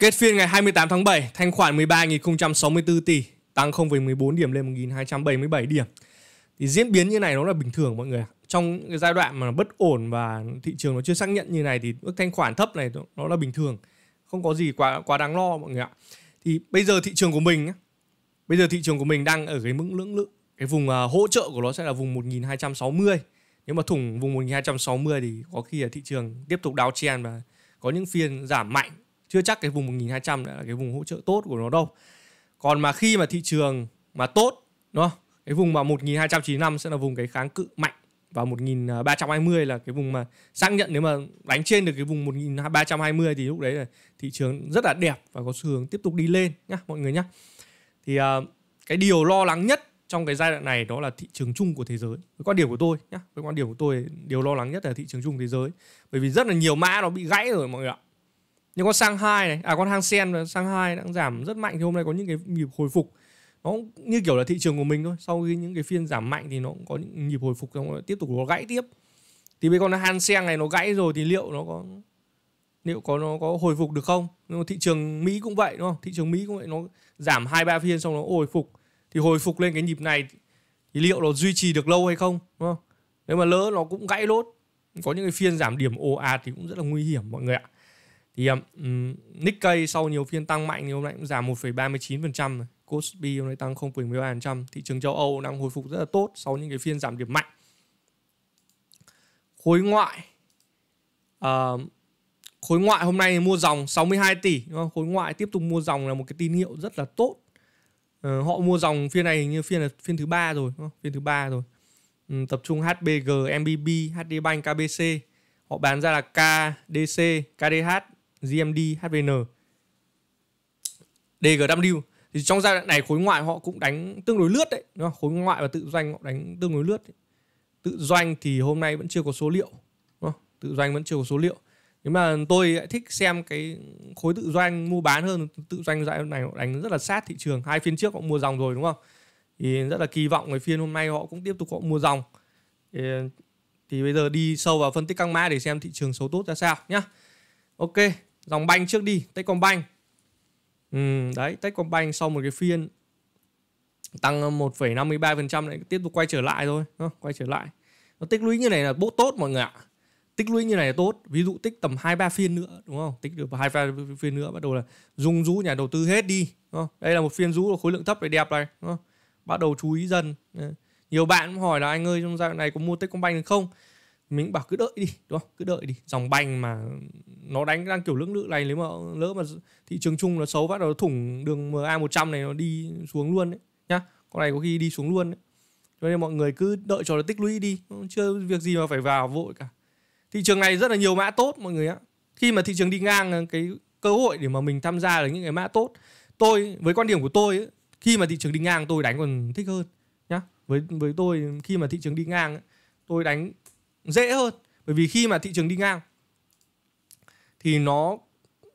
Kết phiên ngày 28 tháng 7, thanh khoản 13.064 tỷ, tăng 0,14 điểm lên 1.277 điểm. Thì diễn biến như này nó là bình thường mọi người ạ. Trong cái giai đoạn mà bất ổn và thị trường nó chưa xác nhận như này thì mức thanh khoản thấp này nó là bình thường. Không có gì quá quá đáng lo mọi người ạ. Thì bây giờ thị trường của mình bây giờ thị trường của mình đang ở cái mức lưỡng lự cái vùng à, hỗ trợ của nó sẽ là vùng 1260. Nếu mà thủng vùng 1260 thì có khi là thị trường tiếp tục chen và có những phiên giảm mạnh chưa chắc cái vùng 1200 đã là cái vùng hỗ trợ tốt của nó đâu còn mà khi mà thị trường mà tốt đúng không? cái vùng mà 1295 sẽ là vùng cái kháng cự mạnh và 1320 là cái vùng mà xác nhận nếu mà đánh trên được cái vùng 1320 thì lúc đấy là thị trường rất là đẹp và có xu hướng tiếp tục đi lên nhá mọi người nhá. Thì uh, cái điều lo lắng nhất trong cái giai đoạn này đó là thị trường chung của thế giới. Với quan điểm của tôi nhá, với quan điểm của tôi điều lo lắng nhất là thị trường chung thế giới. Bởi vì rất là nhiều mã nó bị gãy rồi mọi người ạ nhưng con sang hai này à con hang sen sang hai đang giảm rất mạnh thì hôm nay có những cái nhịp hồi phục nó như kiểu là thị trường của mình thôi sau khi những cái phiên giảm mạnh thì nó cũng có những nhịp hồi phục xong rồi tiếp tục nó gãy tiếp thì bây con hang sen này nó gãy rồi thì liệu nó có liệu có nó có hồi phục được không nhưng mà thị trường mỹ cũng vậy đúng không thị trường mỹ cũng vậy nó giảm hai ba phiên xong nó hồi phục thì hồi phục lên cái nhịp này thì liệu nó duy trì được lâu hay không đúng không nếu mà lỡ nó cũng gãy lốt có những cái phiên giảm điểm ồ ạt thì cũng rất là nguy hiểm mọi người ạ thì um, Nikkei sau nhiều phiên tăng mạnh thì hôm nay cũng giảm 1,39%, Kospi hôm nay tăng 0,13%, thị trường châu Âu đang hồi phục rất là tốt sau những cái phiên giảm điểm mạnh. Khối ngoại uh, khối ngoại hôm nay mua dòng 62 tỷ, đúng không? khối ngoại tiếp tục mua dòng là một cái tín hiệu rất là tốt. Uh, họ mua dòng phiên này như phiên là phiên thứ ba rồi, đúng không? phiên thứ ba rồi. Um, tập trung HBG, MBB, HD Bank, KBC. Họ bán ra là KDC, KDH, GMD, HVN, DGW thì trong giai đoạn này khối ngoại họ cũng đánh tương đối lướt đấy, đúng không? khối ngoại và tự doanh họ đánh tương đối lướt. Đấy. Tự doanh thì hôm nay vẫn chưa có số liệu, đúng không? tự doanh vẫn chưa có số liệu. Nhưng mà tôi lại thích xem cái khối tự doanh mua bán hơn tự doanh giai đoạn này họ đánh rất là sát thị trường. Hai phiên trước họ mua dòng rồi đúng không? Thì rất là kỳ vọng cái phiên hôm nay họ cũng tiếp tục họ mua dòng. Thì, thì bây giờ đi sâu vào phân tích căng mã để xem thị trường xấu tốt ra sao nhá. Ok, dòng banh trước đi Techcombank ừ, đấy Techcombank sau một cái phiên tăng 1,53% lại tiếp tục quay trở lại thôi đó, quay trở lại nó tích lũy như này là bốt tốt mọi người ạ tích lũy như này là tốt ví dụ tích tầm hai ba phiên nữa đúng không tích được hai ba phiên nữa bắt đầu là dùng rũ nhà đầu tư hết đi đúng không? đây là một phiên rũ khối lượng thấp để đẹp này đúng không? bắt đầu chú ý dần ờ, nhiều bạn hỏi là anh ơi trong giai đoạn này có mua Techcombank được không mình bảo cứ đợi đi đúng không cứ đợi đi dòng banh mà nó đánh đang kiểu lưỡng lự này nếu mà lỡ mà thị trường chung nó xấu bắt đầu thủng đường ma 100 này nó đi xuống luôn đấy nhá con này có khi đi xuống luôn đấy cho nên mọi người cứ đợi cho nó tích lũy đi chưa việc gì mà phải vào vội cả thị trường này rất là nhiều mã tốt mọi người ạ khi mà thị trường đi ngang ờ, cái cơ hội để mà mình tham gia là những cái mã tốt tôi với quan điểm của tôi ấy, khi mà thị trường đi ngang tôi đánh còn thích hơn nhá với với tôi khi mà thị trường đi ngang tôi đánh dễ hơn bởi vì khi mà thị trường đi ngang thì nó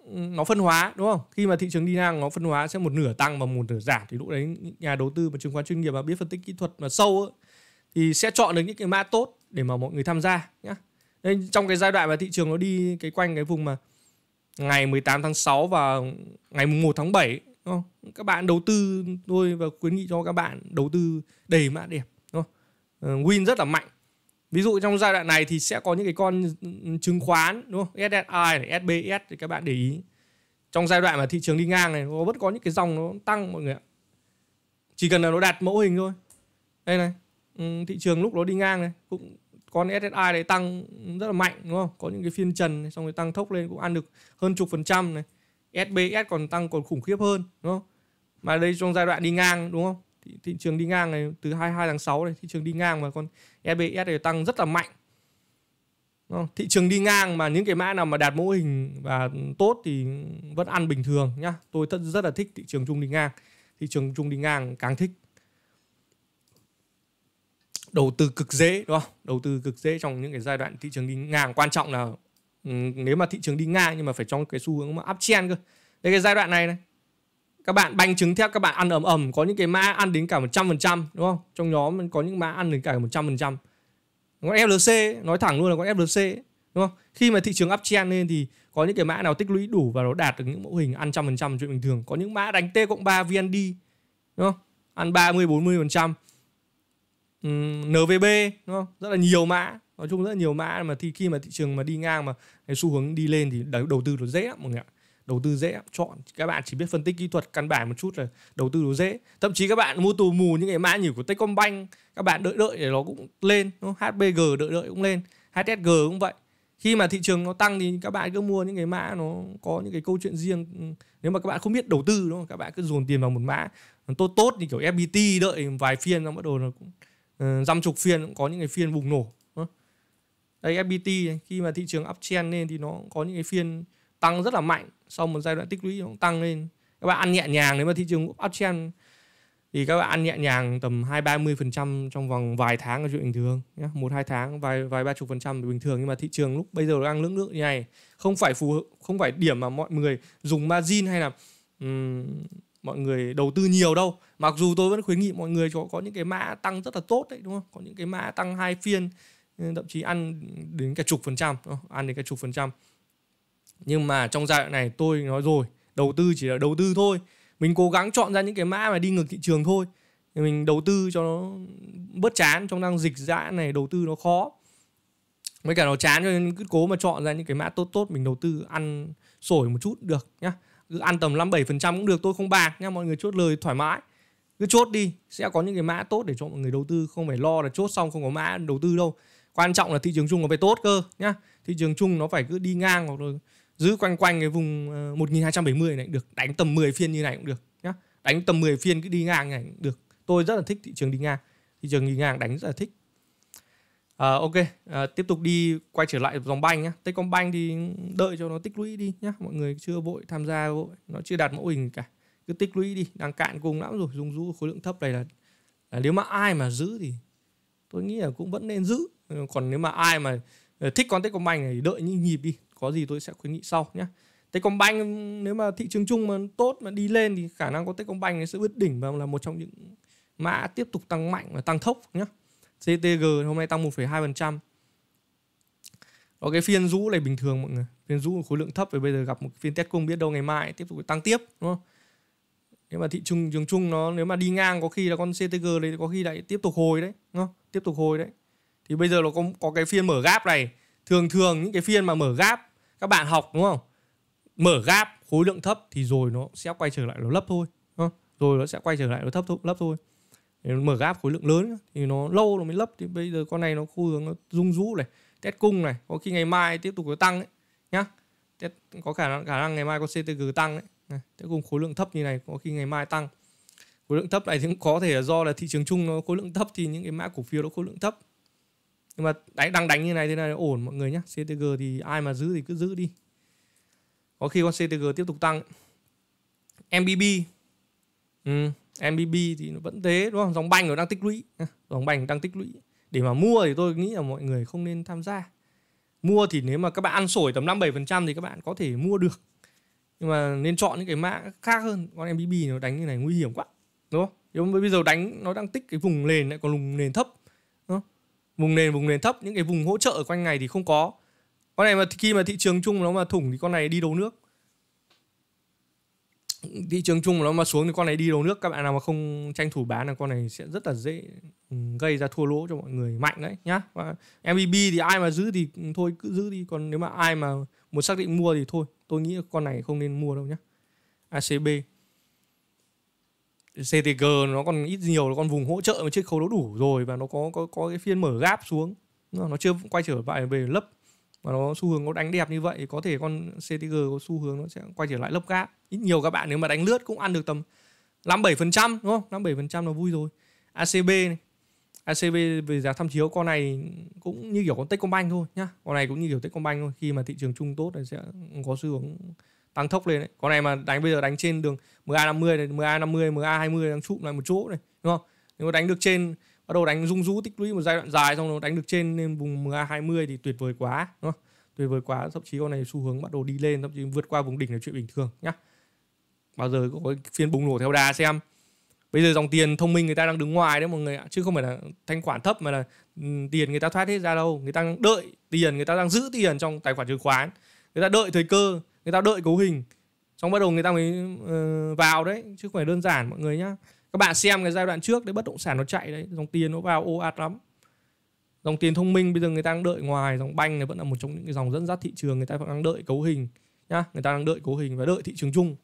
nó phân hóa đúng không khi mà thị trường đi ngang nó phân hóa sẽ một nửa tăng và một nửa giảm thì lúc đấy nhà đầu tư và chứng khoán chuyên nghiệp và biết phân tích kỹ thuật mà sâu ấy, thì sẽ chọn được những cái mã tốt để mà mọi người tham gia nhé nên trong cái giai đoạn mà thị trường nó đi cái quanh cái vùng mà ngày 18 tháng 6 và ngày 1 tháng 7 đúng không? các bạn đầu tư tôi và khuyến nghị cho các bạn đầu tư đầy mã đẹp đúng không? Ờ, win rất là mạnh ví dụ trong giai đoạn này thì sẽ có những cái con chứng khoán đúng không SSI này, SBS thì các bạn để ý trong giai đoạn mà thị trường đi ngang này nó vẫn có những cái dòng nó tăng mọi người ạ chỉ cần là nó đạt mẫu hình thôi đây này ừ, thị trường lúc nó đi ngang này cũng con SSI này tăng rất là mạnh đúng không có những cái phiên trần này, xong rồi tăng thốc lên cũng ăn được hơn chục phần trăm này SBS còn tăng còn khủng khiếp hơn đúng không mà đây trong giai đoạn đi ngang đúng không thị, trường đi ngang này từ 22 tháng 6 này thị trường đi ngang mà con EBS này tăng rất là mạnh thị trường đi ngang mà những cái mã nào mà đạt mô hình và tốt thì vẫn ăn bình thường nhá tôi rất rất là thích thị trường chung đi ngang thị trường chung đi ngang càng thích đầu tư cực dễ đúng không đầu tư cực dễ trong những cái giai đoạn thị trường đi ngang quan trọng là ừ, nếu mà thị trường đi ngang nhưng mà phải trong cái xu hướng mà uptrend cơ đây cái giai đoạn này này các bạn banh trứng thép các bạn ăn ầm ầm có những cái mã ăn đến cả 100% đúng không trong nhóm có những mã ăn đến cả 100% con FLC nói thẳng luôn là con FLC đúng không khi mà thị trường uptrend lên thì có những cái mã nào tích lũy đủ và nó đạt được những mẫu hình ăn trăm phần trăm chuyện bình thường có những mã đánh T cộng 3 VND đúng không ăn 30 40 phần trăm NVB đúng không rất là nhiều mã nói chung rất là nhiều mã mà thì khi mà thị trường mà đi ngang mà cái xu hướng đi lên thì đầu tư nó dễ lắm mọi người ạ đầu tư dễ chọn các bạn chỉ biết phân tích kỹ thuật căn bản một chút là đầu tư nó dễ thậm chí các bạn mua tù mù những cái mã nhỉ của Techcombank các bạn đợi đợi để nó cũng lên nó HBG đợi đợi cũng lên HSG cũng vậy khi mà thị trường nó tăng thì các bạn cứ mua những cái mã nó có những cái câu chuyện riêng ừ, nếu mà các bạn không biết đầu tư đúng không các bạn cứ dồn tiền vào một mã nó tốt tốt thì kiểu FPT đợi vài phiên nó bắt đầu nó cũng ờ, dăm chục phiên cũng có những cái phiên bùng nổ đây FPT khi mà thị trường uptrend lên thì nó có những cái phiên tăng rất là mạnh sau một giai đoạn tích lũy nó tăng lên các bạn ăn nhẹ nhàng nếu mà thị trường uptrend thì các bạn ăn nhẹ nhàng tầm hai ba mươi phần trăm trong vòng vài tháng là chuyện bình thường nhé một hai tháng vài vài ba chục phần trăm bình thường nhưng mà thị trường lúc bây giờ đang lưỡng lưỡng như này không phải phù không phải điểm mà mọi người dùng margin hay là um, mọi người đầu tư nhiều đâu mặc dù tôi vẫn khuyến nghị mọi người cho có những cái mã tăng rất là tốt đấy đúng không có những cái mã tăng hai phiên thậm chí ăn đến cả chục phần trăm ăn đến cả chục phần trăm nhưng mà trong giai đoạn này tôi nói rồi đầu tư chỉ là đầu tư thôi mình cố gắng chọn ra những cái mã mà đi ngược thị trường thôi thì mình đầu tư cho nó bớt chán trong đang dịch giã này đầu tư nó khó với cả nó chán cho nên cứ cố mà chọn ra những cái mã tốt tốt mình đầu tư ăn sổi một chút được nhá cứ ăn tầm 5 7% cũng được tôi không bạc nha mọi người chốt lời thoải mái cứ chốt đi sẽ có những cái mã tốt để cho mọi người đầu tư không phải lo là chốt xong không có mã đầu tư đâu quan trọng là thị trường chung nó phải tốt cơ nhá thị trường chung nó phải cứ đi ngang hoặc là giữ quanh quanh cái vùng 1270 ờ, này được đánh tầm 10 phiên như này cũng được nhá đánh tầm 10 phiên cứ đi ngang này cũng được tôi rất là thích thị trường đi ngang thị trường đi ngang đánh rất là thích à, ok à, tiếp tục đi quay trở lại dòng banh nhá Techcombank thì đợi cho nó tích lũy đi nhá mọi người chưa vội tham gia vội nó chưa đạt mẫu hình cả cứ tích lũy đi đang cạn cùng lắm rồi dùng rũ khối lượng thấp này là, là nếu mà ai mà giữ thì tôi nghĩ là cũng vẫn nên giữ còn nếu mà ai mà thích con Techcombank này thì đợi những nhịp đi có gì tôi sẽ khuyến nghị sau nhé Techcombank nếu mà thị trường chung mà tốt mà đi lên thì khả năng có Techcombank này sẽ vượt đỉnh và là một trong những mã tiếp tục tăng mạnh và tăng thốc nhé CTG hôm nay tăng 1,2% Đó cái phiên rũ này bình thường mọi người Phiên rũ khối lượng thấp và bây giờ gặp một phiên test cung biết đâu ngày mai tiếp tục tăng tiếp đúng không? Nếu mà thị trường trường chung nó nếu mà đi ngang có khi là con CTG đấy có khi lại tiếp tục hồi đấy đúng không? Tiếp tục hồi đấy Thì bây giờ nó có có cái phiên mở gap này thường thường những cái phiên mà mở gap các bạn học đúng không mở gap khối lượng thấp thì rồi nó sẽ quay trở lại nó lấp thôi rồi nó sẽ quay trở lại nó thấp thôi, lấp thôi mở gap khối lượng lớn thì nó lâu nó mới lấp thì bây giờ con này nó khu hướng nó rung rũ này test cung này có khi ngày mai tiếp tục có tăng ấy nhá test, có khả năng khả năng ngày mai có ctg tăng đấy test cung khối lượng thấp như này có khi ngày mai tăng khối lượng thấp này thì cũng có thể là do là thị trường chung nó khối lượng thấp thì những cái mã cổ phiếu nó khối lượng thấp nhưng mà đánh đang đánh như này thế này ổn mọi người nhé CTG thì ai mà giữ thì cứ giữ đi có khi con CTG tiếp tục tăng MBB ừ, MBB thì nó vẫn thế đúng không dòng banh nó đang tích lũy dòng banh đang tích lũy để mà mua thì tôi nghĩ là mọi người không nên tham gia mua thì nếu mà các bạn ăn sổi tầm năm 57% thì các bạn có thể mua được nhưng mà nên chọn những cái mã khác hơn con MBB nó đánh như này nguy hiểm quá đúng không nếu bây giờ đánh nó đang tích cái vùng nền lại còn vùng nền thấp vùng nền vùng nền thấp những cái vùng hỗ trợ ở quanh này thì không có con này mà khi mà thị trường chung nó mà thủng thì con này đi đấu nước thị trường chung nó mà xuống thì con này đi đấu nước các bạn nào mà không tranh thủ bán là con này sẽ rất là dễ ừ, gây ra thua lỗ cho mọi người mạnh đấy nhá và MVP thì ai mà giữ thì thôi cứ giữ đi còn nếu mà ai mà muốn xác định mua thì thôi tôi nghĩ con này không nên mua đâu nhá ACB CTG nó còn ít nhiều nó còn vùng hỗ trợ mà chiết khấu nó đủ rồi và nó có có có cái phiên mở gáp xuống nó, chưa quay trở lại về lấp mà nó xu hướng nó đánh đẹp như vậy có thể con CTG có xu hướng nó sẽ quay trở lại lấp gáp ít nhiều các bạn nếu mà đánh lướt cũng ăn được tầm 57% đúng không? 57% là vui rồi. ACB này. ACB về giá tham chiếu con này cũng như kiểu con Techcombank thôi nhá. Con này cũng như kiểu Techcombank thôi, khi mà thị trường chung tốt thì sẽ có xu hướng tăng tốc lên đấy. Con này mà đánh bây giờ đánh trên đường MA50 này, MA50, MA20 đang chụm lại một chỗ này, đúng không? Nếu mà đánh được trên bắt đầu đánh rung rú tích lũy một giai đoạn dài xong nó đánh được trên lên vùng MA20 thì tuyệt vời quá, đúng không? Tuyệt vời quá, thậm chí con này xu hướng bắt đầu đi lên, thậm chí vượt qua vùng đỉnh là chuyện bình thường nhá. Bao giờ có phiên bùng nổ theo đà xem. Bây giờ dòng tiền thông minh người ta đang đứng ngoài đấy mọi người ạ, chứ không phải là thanh khoản thấp mà là ừ, tiền người ta thoát hết ra đâu, người ta đang đợi tiền, người ta đang giữ tiền trong tài khoản chứng khoán. Người ta đợi thời cơ người ta đợi cấu hình xong bắt đầu người ta mới uh, vào đấy chứ không phải đơn giản mọi người nhá các bạn xem cái giai đoạn trước đấy bất động sản nó chạy đấy dòng tiền nó vào ô ạt lắm dòng tiền thông minh bây giờ người ta đang đợi ngoài dòng banh này vẫn là một trong những cái dòng dẫn dắt thị trường người ta vẫn đang đợi cấu hình nhá người ta đang đợi cấu hình và đợi thị trường chung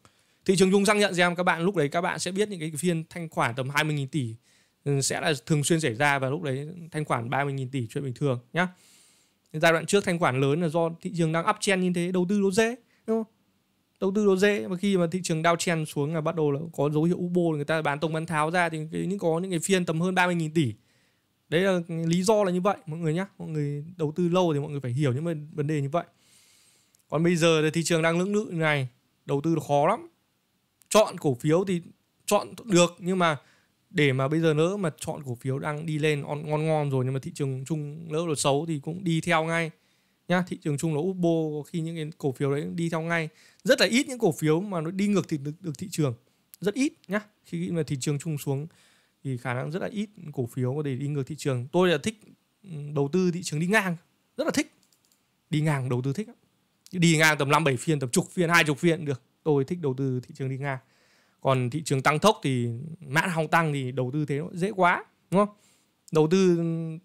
thị trường chung xác nhận xem các bạn lúc đấy các bạn sẽ biết những cái phiên thanh khoản tầm 20.000 tỷ ừ, sẽ là thường xuyên xảy ra và lúc đấy thanh khoản 30.000 tỷ chuyện bình thường nhá giai đoạn trước thanh khoản lớn là do thị trường đang up trend như thế đầu tư nó dễ đúng không? đầu tư nó dễ mà khi mà thị trường Dow chen xuống là bắt đầu là có dấu hiệu ubo người ta bán tông bán tháo ra thì những có những cái phiên tầm hơn 30.000 tỷ đấy là lý do là như vậy mọi người nhé mọi người đầu tư lâu thì mọi người phải hiểu những vấn đề như vậy còn bây giờ thì thị trường đang lưỡng lự này đầu tư khó lắm chọn cổ phiếu thì chọn được nhưng mà để mà bây giờ nữa mà chọn cổ phiếu đang đi lên ngon ngon rồi nhưng mà thị trường chung lỡ là xấu thì cũng đi theo ngay nhá thị trường chung là Oppo khi những cái cổ phiếu đấy đi theo ngay rất là ít những cổ phiếu mà nó đi ngược thì được, được thị trường rất ít nhá khi mà thị trường chung xuống thì khả năng rất là ít cổ phiếu có thể đi ngược thị trường tôi là thích đầu tư thị trường đi ngang rất là thích đi ngang đầu tư thích đi ngang tầm năm bảy phiên tầm chục phiên hai chục phiên được tôi thích đầu tư thị trường đi ngang còn thị trường tăng tốc thì mã hòng tăng thì đầu tư thế nó dễ quá đúng không đầu tư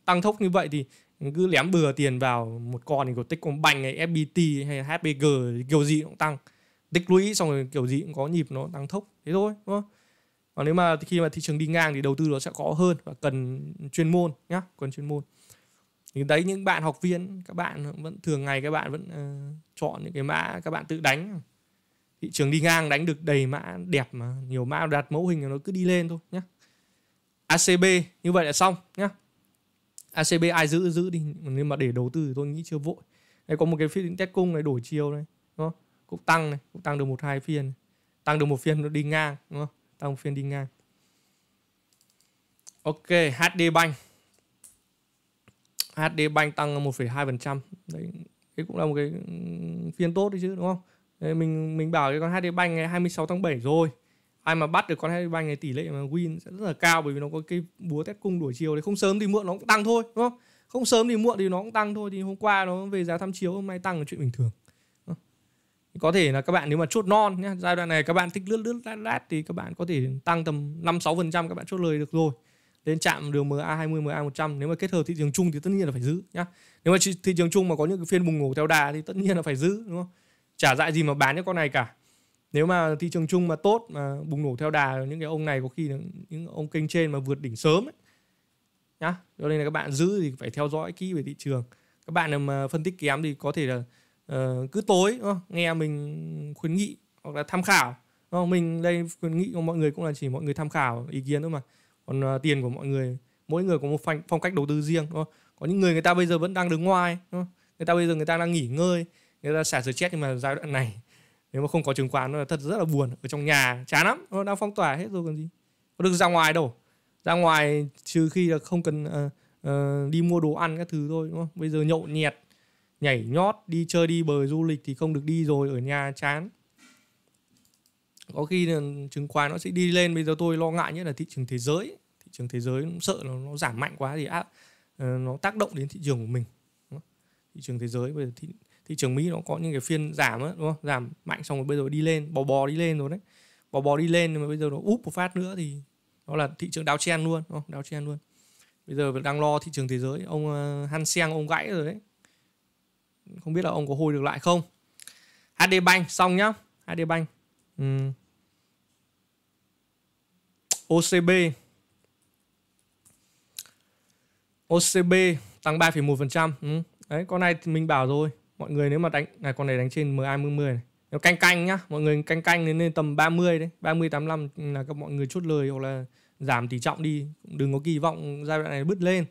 tăng tốc như vậy thì cứ lém bừa tiền vào một con thì có của Techcombank hay FPT hay HPG kiểu gì cũng tăng tích lũy xong rồi kiểu gì cũng có nhịp nó tăng thốc thế thôi đúng không? còn nếu mà khi mà thị trường đi ngang thì đầu tư nó sẽ khó hơn và cần chuyên môn nhá cần chuyên môn thì đấy những bạn học viên các bạn vẫn thường ngày các bạn vẫn uh, chọn những cái mã các bạn tự đánh thị trường đi ngang đánh được đầy mã đẹp mà nhiều mã đạt mẫu hình nó cứ đi lên thôi nhá ACB như vậy là xong nhá ACB ai giữ giữ đi nhưng mà để đầu tư thì tôi nghĩ chưa vội đây có một cái phiên test cung này đổi chiều này đúng không? cũng tăng này cũng tăng được một hai phiên tăng được một phiên nó đi ngang đúng không tăng một phiên đi ngang ok HD Bank HD Bank tăng 1,2% đấy cái cũng là một cái ừ, phiên tốt đấy chứ đúng không đấy, mình mình bảo cái con HD Bank ngày 26 tháng 7 rồi ai mà bắt được con Harry Banh này tỷ lệ mà win sẽ rất là cao bởi vì nó có cái búa tép cung đuổi chiều đấy không sớm thì muộn nó cũng tăng thôi đúng không không sớm thì muộn thì nó cũng tăng thôi thì hôm qua nó về giá tham chiếu hôm nay tăng là chuyện bình thường có thể là các bạn nếu mà chốt non nhé giai đoạn này các bạn thích lướt lướt lát lát thì các bạn có thể tăng tầm năm sáu phần trăm các bạn chốt lời được rồi lên chạm đường MA 20 MA 100 nếu mà kết hợp thị trường chung thì tất nhiên là phải giữ nhá nếu mà thị trường chung mà có những cái phiên bùng nổ theo đà thì tất nhiên là phải giữ đúng không chả dại gì mà bán những con này cả nếu mà thị trường chung mà tốt mà bùng nổ theo đà những cái ông này có khi là những ông kênh trên mà vượt đỉnh sớm ấy nhá cho nên là các bạn giữ thì phải theo dõi kỹ về thị trường các bạn nào mà phân tích kém thì có thể là uh, cứ tối đúng nghe mình khuyến nghị hoặc là tham khảo đúng mình đây khuyến nghị của mọi người cũng là chỉ mọi người tham khảo ý kiến thôi mà còn uh, tiền của mọi người mỗi người có một phong, phong cách đầu tư riêng đúng có những người người ta bây giờ vẫn đang đứng ngoài đúng người ta bây giờ người ta đang nghỉ ngơi người ta xả chết nhưng mà giai đoạn này nếu mà không có chứng khoán nó thật rất là buồn ở trong nhà chán lắm nó đang phong tỏa hết rồi còn gì có được ra ngoài đâu ra ngoài trừ khi là không cần uh, uh, đi mua đồ ăn các thứ thôi đúng không bây giờ nhậu nhẹt nhảy nhót đi chơi đi bời du lịch thì không được đi rồi ở nhà chán có khi là chứng khoán nó sẽ đi lên bây giờ tôi lo ngại nhất là thị trường thế giới thị trường thế giới cũng sợ nó, nó giảm mạnh quá thì áp uh, ờ, nó tác động đến thị trường của mình thị trường thế giới bây giờ thị, thị trường mỹ nó có những cái phiên giảm á đúng không giảm mạnh xong rồi bây giờ đi lên bò bò đi lên rồi đấy bò bò đi lên nhưng mà bây giờ nó úp một phát nữa thì nó là thị trường đao chen luôn đúng không? chen luôn bây giờ đang lo thị trường thế giới ông ờ, han seng ông gãy rồi đấy không biết là ông có hồi được lại không hd bank xong nhá hd bank ừ. ocb ocb tăng 3,1% ừ. đấy con này thì mình bảo rồi mọi người nếu mà đánh này con này đánh trên MA10 này nếu canh canh nhá mọi người canh canh đến lên tầm 30 đấy 30 85 là các mọi người chốt lời hoặc là giảm tỷ trọng đi đừng có kỳ vọng giai đoạn này bứt lên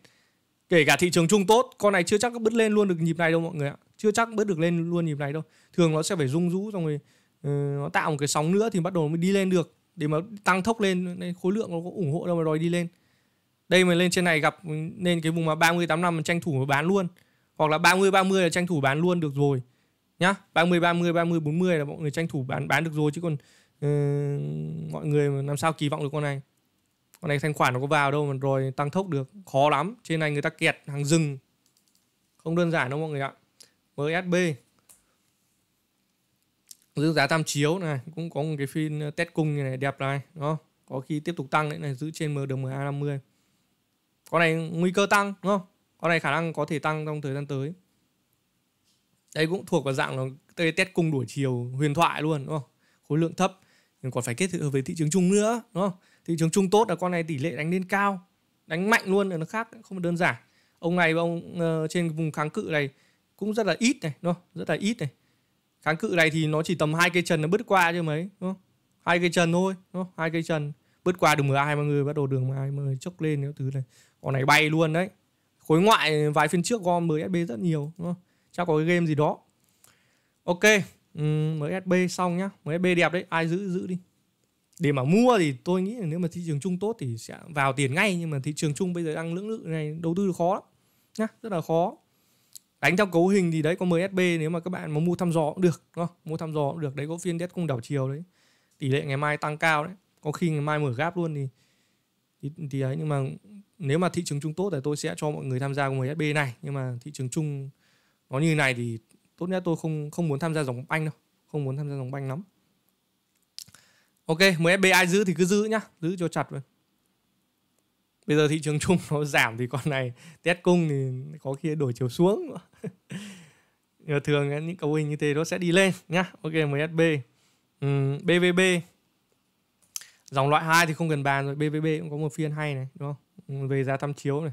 kể cả thị trường chung tốt con này chưa chắc bứt lên luôn được nhịp này đâu mọi người ạ chưa chắc bứt được lên luôn nhịp này đâu thường nó sẽ phải rung rũ xong rồi uh, nó tạo một cái sóng nữa thì bắt đầu mới đi lên được để mà tăng tốc lên khối lượng nó có ủng hộ đâu mà đòi đi lên đây mà lên trên này gặp nên cái vùng mà 30 85 mình tranh thủ mà bán luôn hoặc là 30 30 là tranh thủ bán luôn được rồi nhá 30 30 30 40 là mọi người tranh thủ bán bán được rồi chứ còn uh, mọi người làm sao kỳ vọng được con này con này thanh khoản nó có vào đâu mà rồi tăng tốc được khó lắm trên này người ta kẹt hàng rừng không đơn giản đâu mọi người ạ MSB giữ giá tam chiếu này cũng có một cái phiên ờ, test cung như này đẹp này đó có khi tiếp tục tăng đấy này giữ trên MDMA 50 con này nguy cơ tăng đúng không con này khả năng có thể tăng trong thời gian tới đây cũng thuộc vào dạng là test cung đuổi chiều huyền thoại luôn đúng không khối lượng thấp nhưng còn phải kết hợp với thị trường chung nữa đúng không thị trường chung tốt là con này tỷ lệ đánh lên cao đánh mạnh luôn là nó khác không đơn giản ông này ông uh, trên vùng kháng cự này cũng rất là ít này đúng không rất là ít này kháng cự này thì nó chỉ tầm hai cây trần nó bứt qua chứ mấy đúng không hai cây trần thôi đúng không hai cây trần bứt qua đường 12 mọi người bắt đầu đường 12 mọi người chốc lên những thứ này con này bay luôn đấy khối ngoại vài phiên trước gom mới SB rất nhiều đúng không? Chắc có cái game gì đó. Ok, ừ, mới SB xong nhá. Mới SB đẹp đấy, ai giữ giữ đi. Để mà mua thì tôi nghĩ là nếu mà thị trường chung tốt thì sẽ vào tiền ngay nhưng mà thị trường chung bây giờ đang lưỡng lự này đầu tư khó lắm nhá, rất là khó. Đánh theo cấu hình thì đấy có mới SB nếu mà các bạn mà mua thăm dò cũng được, đúng không? Mua thăm dò cũng được. Đấy có phiên test cung đảo chiều đấy. Tỷ lệ ngày mai tăng cao đấy. Có khi ngày mai mở gap luôn thì thì, thì ấy nhưng mà nếu mà thị trường chung tốt thì tôi sẽ cho mọi người tham gia cùng sb này nhưng mà thị trường chung nó như này thì tốt nhất tôi không không muốn tham gia dòng banh đâu không muốn tham gia dòng banh lắm ok sb ai giữ thì cứ giữ nhá giữ cho chặt rồi bây giờ thị trường chung nó giảm thì con này test cung thì có khi đổi chiều xuống nhưng thường những cầu hình như thế nó sẽ đi lên nhá ok MSB ừ, BVB dòng loại 2 thì không cần bàn rồi BVB cũng có một phiên hay này đúng không về ra tham chiếu này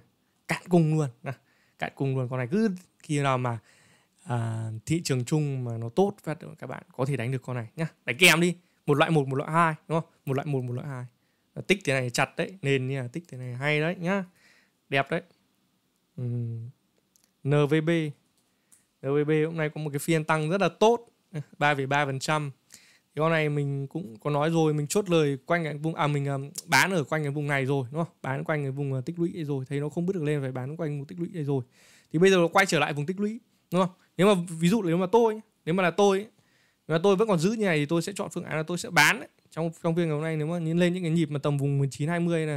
cạn cùng luôn à, cạn cùng luôn con này cứ khi nào mà à, thị trường chung mà nó tốt phát các bạn có thể đánh được con này nhá đánh kèm đi một loại một một loại hai đúng không một loại một một loại hai tích thế này chặt đấy nên nha tích thế này hay đấy nhá đẹp đấy ừ. NVB NVB hôm nay có một cái phiên tăng rất là tốt ba ba phần trăm thì con này mình cũng có nói rồi mình chốt lời quanh cái vùng à mình à, bán ở quanh cái vùng này rồi đúng không bán quanh cái vùng à, tích lũy rồi thấy nó không bứt được lên phải bán quanh vùng tích lũy đây rồi thì bây giờ nó quay trở lại vùng tích lũy đúng không nếu mà ví dụ nếu mà tôi nếu mà là tôi nếu mà tôi vẫn còn giữ như này thì tôi sẽ chọn phương án là tôi sẽ bán đấy. trong trong phiên ngày hôm nay nếu mà lên những cái nhịp mà tầm vùng 19 20 là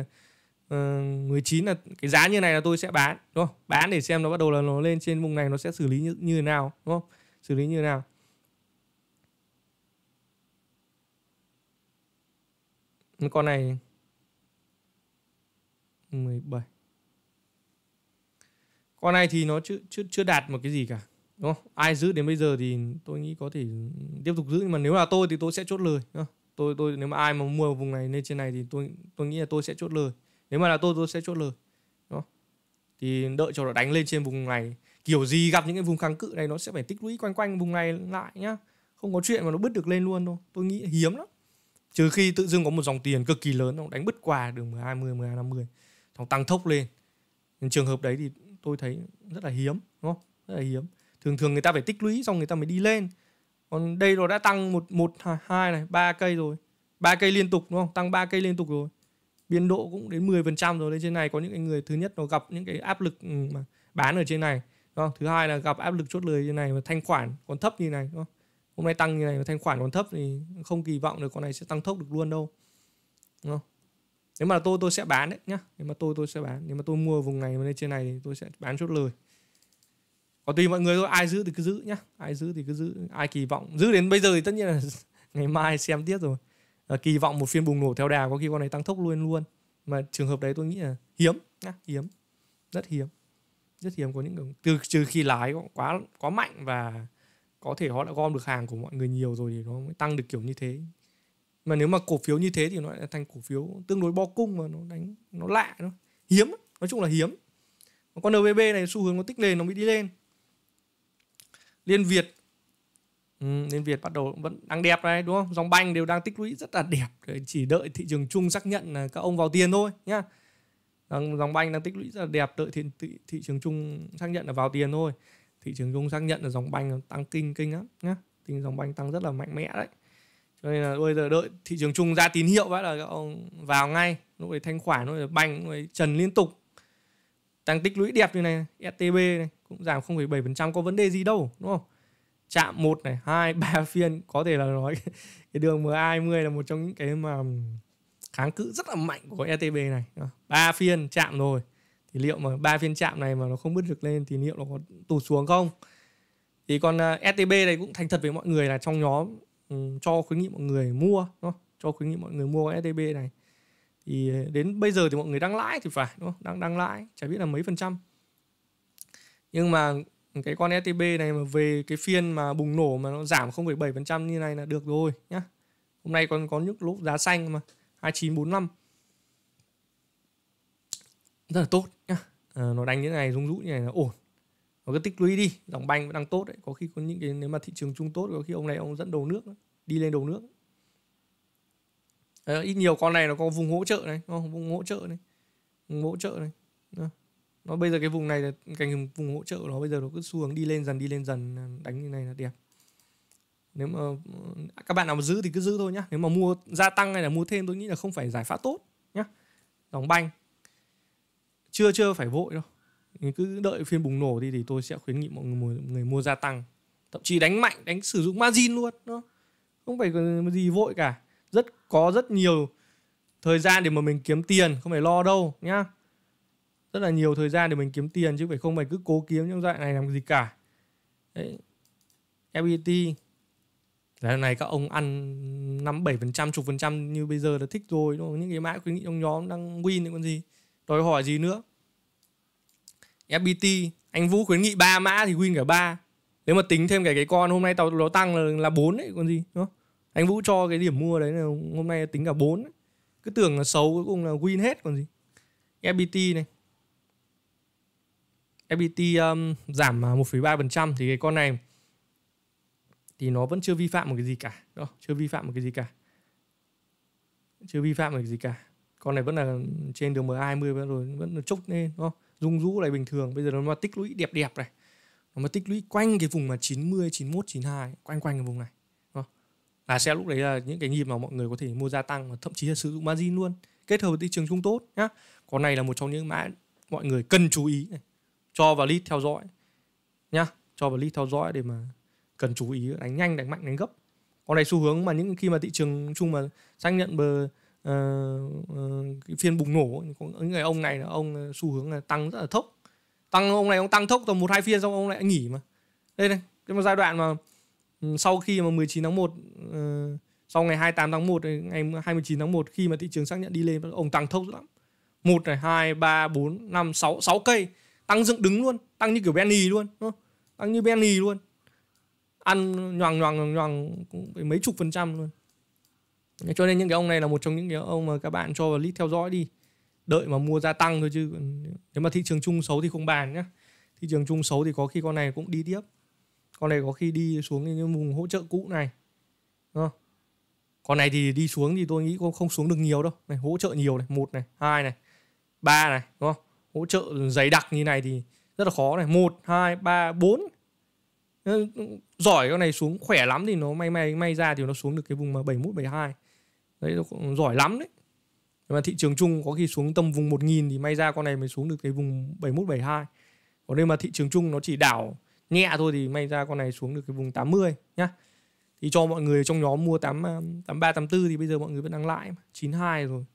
uh, 19 là cái giá như này là tôi sẽ bán đúng không bán để xem nó bắt đầu là nó lên trên vùng này nó sẽ xử lý như, như thế nào đúng không xử lý như thế nào con này 17 con này thì nó chưa chưa chưa đạt một cái gì cả đúng không ai giữ đến bây giờ thì tôi nghĩ có thể tiếp tục giữ nhưng mà nếu là tôi thì tôi sẽ chốt lời đúng tôi tôi nếu mà ai mà mua vùng này lên trên này thì tôi tôi nghĩ là tôi sẽ chốt lời nếu mà là tôi tôi sẽ chốt lời đó thì đợi cho nó đánh lên trên vùng này kiểu gì gặp những cái vùng kháng cự này nó sẽ phải tích lũy quanh quanh vùng này lại nhá không có chuyện mà nó bứt được lên luôn đâu tôi nghĩ hiếm lắm trừ khi tự dưng có một dòng tiền cực kỳ lớn nó đánh bứt qua đường 20 12 50 nó tăng thốc lên nhưng trường hợp đấy thì tôi thấy rất là hiếm đúng không rất là hiếm thường thường người ta phải tích lũy xong người ta mới đi lên còn đây rồi đã tăng một một hai này ba cây rồi ba cây liên tục đúng không tăng ba cây liên tục rồi biên độ cũng đến 10% rồi lên trên này có những người thứ nhất nó gặp những cái áp lực ừ, mà bán ở trên này đúng không? thứ hai là gặp áp lực chốt lời như này và thanh khoản còn thấp như này đúng không? hôm nay tăng như này thanh khoản còn thấp thì không kỳ vọng được con này sẽ tăng tốc được luôn đâu đúng không nếu mà tôi tôi sẽ bán đấy nhá nếu mà tôi tôi sẽ bán nếu mà tôi mua vùng này mà lên trên này thì tôi sẽ bán chốt lời còn tùy mọi người thôi ai giữ thì cứ giữ nhá ai giữ thì cứ giữ ai kỳ vọng giữ đến bây giờ thì tất nhiên là ngày mai xem tiếp rồi à, kỳ vọng một phiên bùng nổ theo đà có khi con này tăng tốc luôn luôn mà trường hợp đấy tôi nghĩ là hiếm nhá hiếm rất hiếm rất hiếm có những từ trừ khi lái quá quá mạnh và có thể họ đã gom được hàng của mọi người nhiều rồi thì nó mới tăng được kiểu như thế mà nếu mà cổ phiếu như thế thì nó lại thành cổ phiếu tương đối bo cung mà nó đánh nó lạ nó hiếm nói chung là hiếm con NBB này xu hướng nó tích lên nó mới đi lên Liên Việt ừ, Liên Việt bắt đầu vẫn đang đẹp này đúng không dòng banh đều đang tích lũy rất là đẹp chỉ đợi thị trường chung xác nhận là các ông vào tiền thôi nhá dòng banh đang tích lũy rất là đẹp đợi thị, thị, thị trường chung xác nhận là vào tiền thôi thị trường chung xác nhận là dòng banh tăng kinh kinh lắm nhá tính dòng banh tăng rất là mạnh mẽ đấy cho nên là bây giờ đợi thị trường chung ra tín hiệu vậy là các ông vào ngay lúc đấy thanh khoản lúc đấy banh lúc đấy trần liên tục tăng tích lũy đẹp như này STB này cũng giảm 0,7% có vấn đề gì đâu đúng không chạm một này hai ba phiên có thể là nói cái đường MA 20 là một trong những cái mà kháng cự rất là mạnh của ETB này ba phiên chạm rồi thì liệu mà ba phiên chạm này mà nó không bứt được lên thì liệu nó có tụt xuống không thì còn à, STB này cũng thành thật với mọi người là trong nhóm um, cho khuyến nghị mọi người mua đúng cho khuyến nghị mọi người mua cái STB này thì à, đến bây giờ thì mọi người đang lãi thì phải đúng không? đang đang lãi chả biết là mấy phần trăm nhưng mà cái con STB này mà về cái phiên mà bùng nổ mà nó giảm 0,7% như này là được rồi nhá hôm nay còn có những lúc giá xanh mà 2945 rất là tốt nhá à, nó đánh như thế này rung rũ như này là ổn nó cứ tích lũy đi dòng banh vẫn đang tốt đấy có khi có những cái nếu mà thị trường chung tốt có khi ông này ông dẫn đầu nước đi lên đầu nước à, ít nhiều con này nó có vùng hỗ trợ này nó vùng hỗ trợ này vùng hỗ trợ này à. nó bây giờ cái vùng này là cành vùng hỗ trợ nó bây giờ nó cứ xu đi lên dần đi lên dần ờ, đánh như này là đẹp nếu mà các bạn nào mà giữ thì cứ giữ thôi nhá nếu mà mua gia tăng hay là mua thêm tôi nghĩ là không phải giải pháp tốt nhá dòng banh chưa chưa phải vội đâu cứ đợi phiên bùng nổ đi thì tôi sẽ khuyến nghị mọi người, mọi người mua gia tăng thậm chí đánh mạnh đánh sử dụng margin luôn đó không phải gì vội cả rất có rất nhiều thời gian để mà mình kiếm tiền không phải lo đâu nhá rất là nhiều thời gian để mình kiếm tiền chứ phải không phải cứ cố kiếm trong dạng này làm gì cả đấy FPT e Đấy, này các ông ăn năm bảy phần trăm chục phần trăm như bây giờ là thích rồi đúng không? những cái mã khuyến nghị trong nhóm đang win những còn gì đòi hỏi gì nữa FPT anh Vũ khuyến nghị 3 mã thì win cả 3 nếu mà tính thêm cả cái con hôm nay tao nó tăng là là 4 đấy còn gì đúng không? Anh Vũ cho cái điểm mua đấy là hôm nay tính cả 4 ấy. Cứ tưởng là xấu cuối cùng là win hết còn gì. FPT này. FPT um, giảm 1,3% thì cái con này thì nó vẫn chưa vi phạm một cái gì cả. Đó, chưa vi phạm một cái gì cả. Chưa vi phạm một cái gì cả con này vẫn là trên đường MA20 vẫn rồi vẫn chốc lên nó rung rũ này bình thường bây giờ nó mà tích lũy đẹp đẹp này nó mà tích lũy quanh cái vùng mà 90 91 92 quanh quanh cái vùng này là sẽ lúc đấy là những cái nhịp mà mọi người có thể mua gia tăng và thậm chí là sử dụng margin luôn kết hợp với thị trường chung tốt nhá con này là một trong những mã mọi người cần chú ý này. cho vào list theo dõi nhá cho vào list theo dõi để mà cần chú ý đánh nhanh đánh mạnh đánh gấp con này xu hướng mà những khi mà thị trường chung mà xác nhận bờ uh, phiên bùng nổ những người ông này là ông ờ, xu hướng là tăng rất là thốc tăng ông này ông tăng thốc tầm một hai phiên xong ông lại nghỉ mà đây này cái một giai đoạn mà ừ, sau khi mà 19 tháng 1 uh, sau ngày 28 tháng 1 ngày 29 tháng 1 khi mà thị trường xác nhận đi lên ông tăng thốc lắm một này hai ba bốn năm sáu sáu cây tăng dựng đứng luôn tăng như kiểu Benny luôn tăng như Benny luôn ăn nhoàng nhoàng nhoàng, nhoàng cũng mấy chục phần trăm luôn cho nên những cái ông này là một trong những cái ông mà các bạn cho vào list theo dõi đi đợi mà mua gia tăng thôi chứ nếu mà thị trường chung xấu thì không bàn nhá thị trường chung xấu thì có khi con này cũng đi tiếp con này có khi đi xuống những vùng hỗ trợ cũ này Đúng không? con này thì đi xuống thì tôi nghĩ cũng không xuống được nhiều đâu này hỗ trợ nhiều này một này hai này ba này đúng không hỗ trợ dày đặc như này thì rất là khó này một hai ba bốn giỏi con này xuống khỏe lắm thì nó may may may ra thì nó xuống được cái vùng mà bảy bảy hai đấy giỏi lắm đấy nhưng mà thị trường chung có khi xuống tầm vùng 1.000 thì may ra con này mới xuống được cái vùng 71 72 còn nếu mà thị trường chung nó chỉ đảo nhẹ thôi thì may ra con này xuống được cái vùng 80 nhá thì cho mọi người trong nhóm mua 8 83 84 thì bây giờ mọi người vẫn đang lãi 92 rồi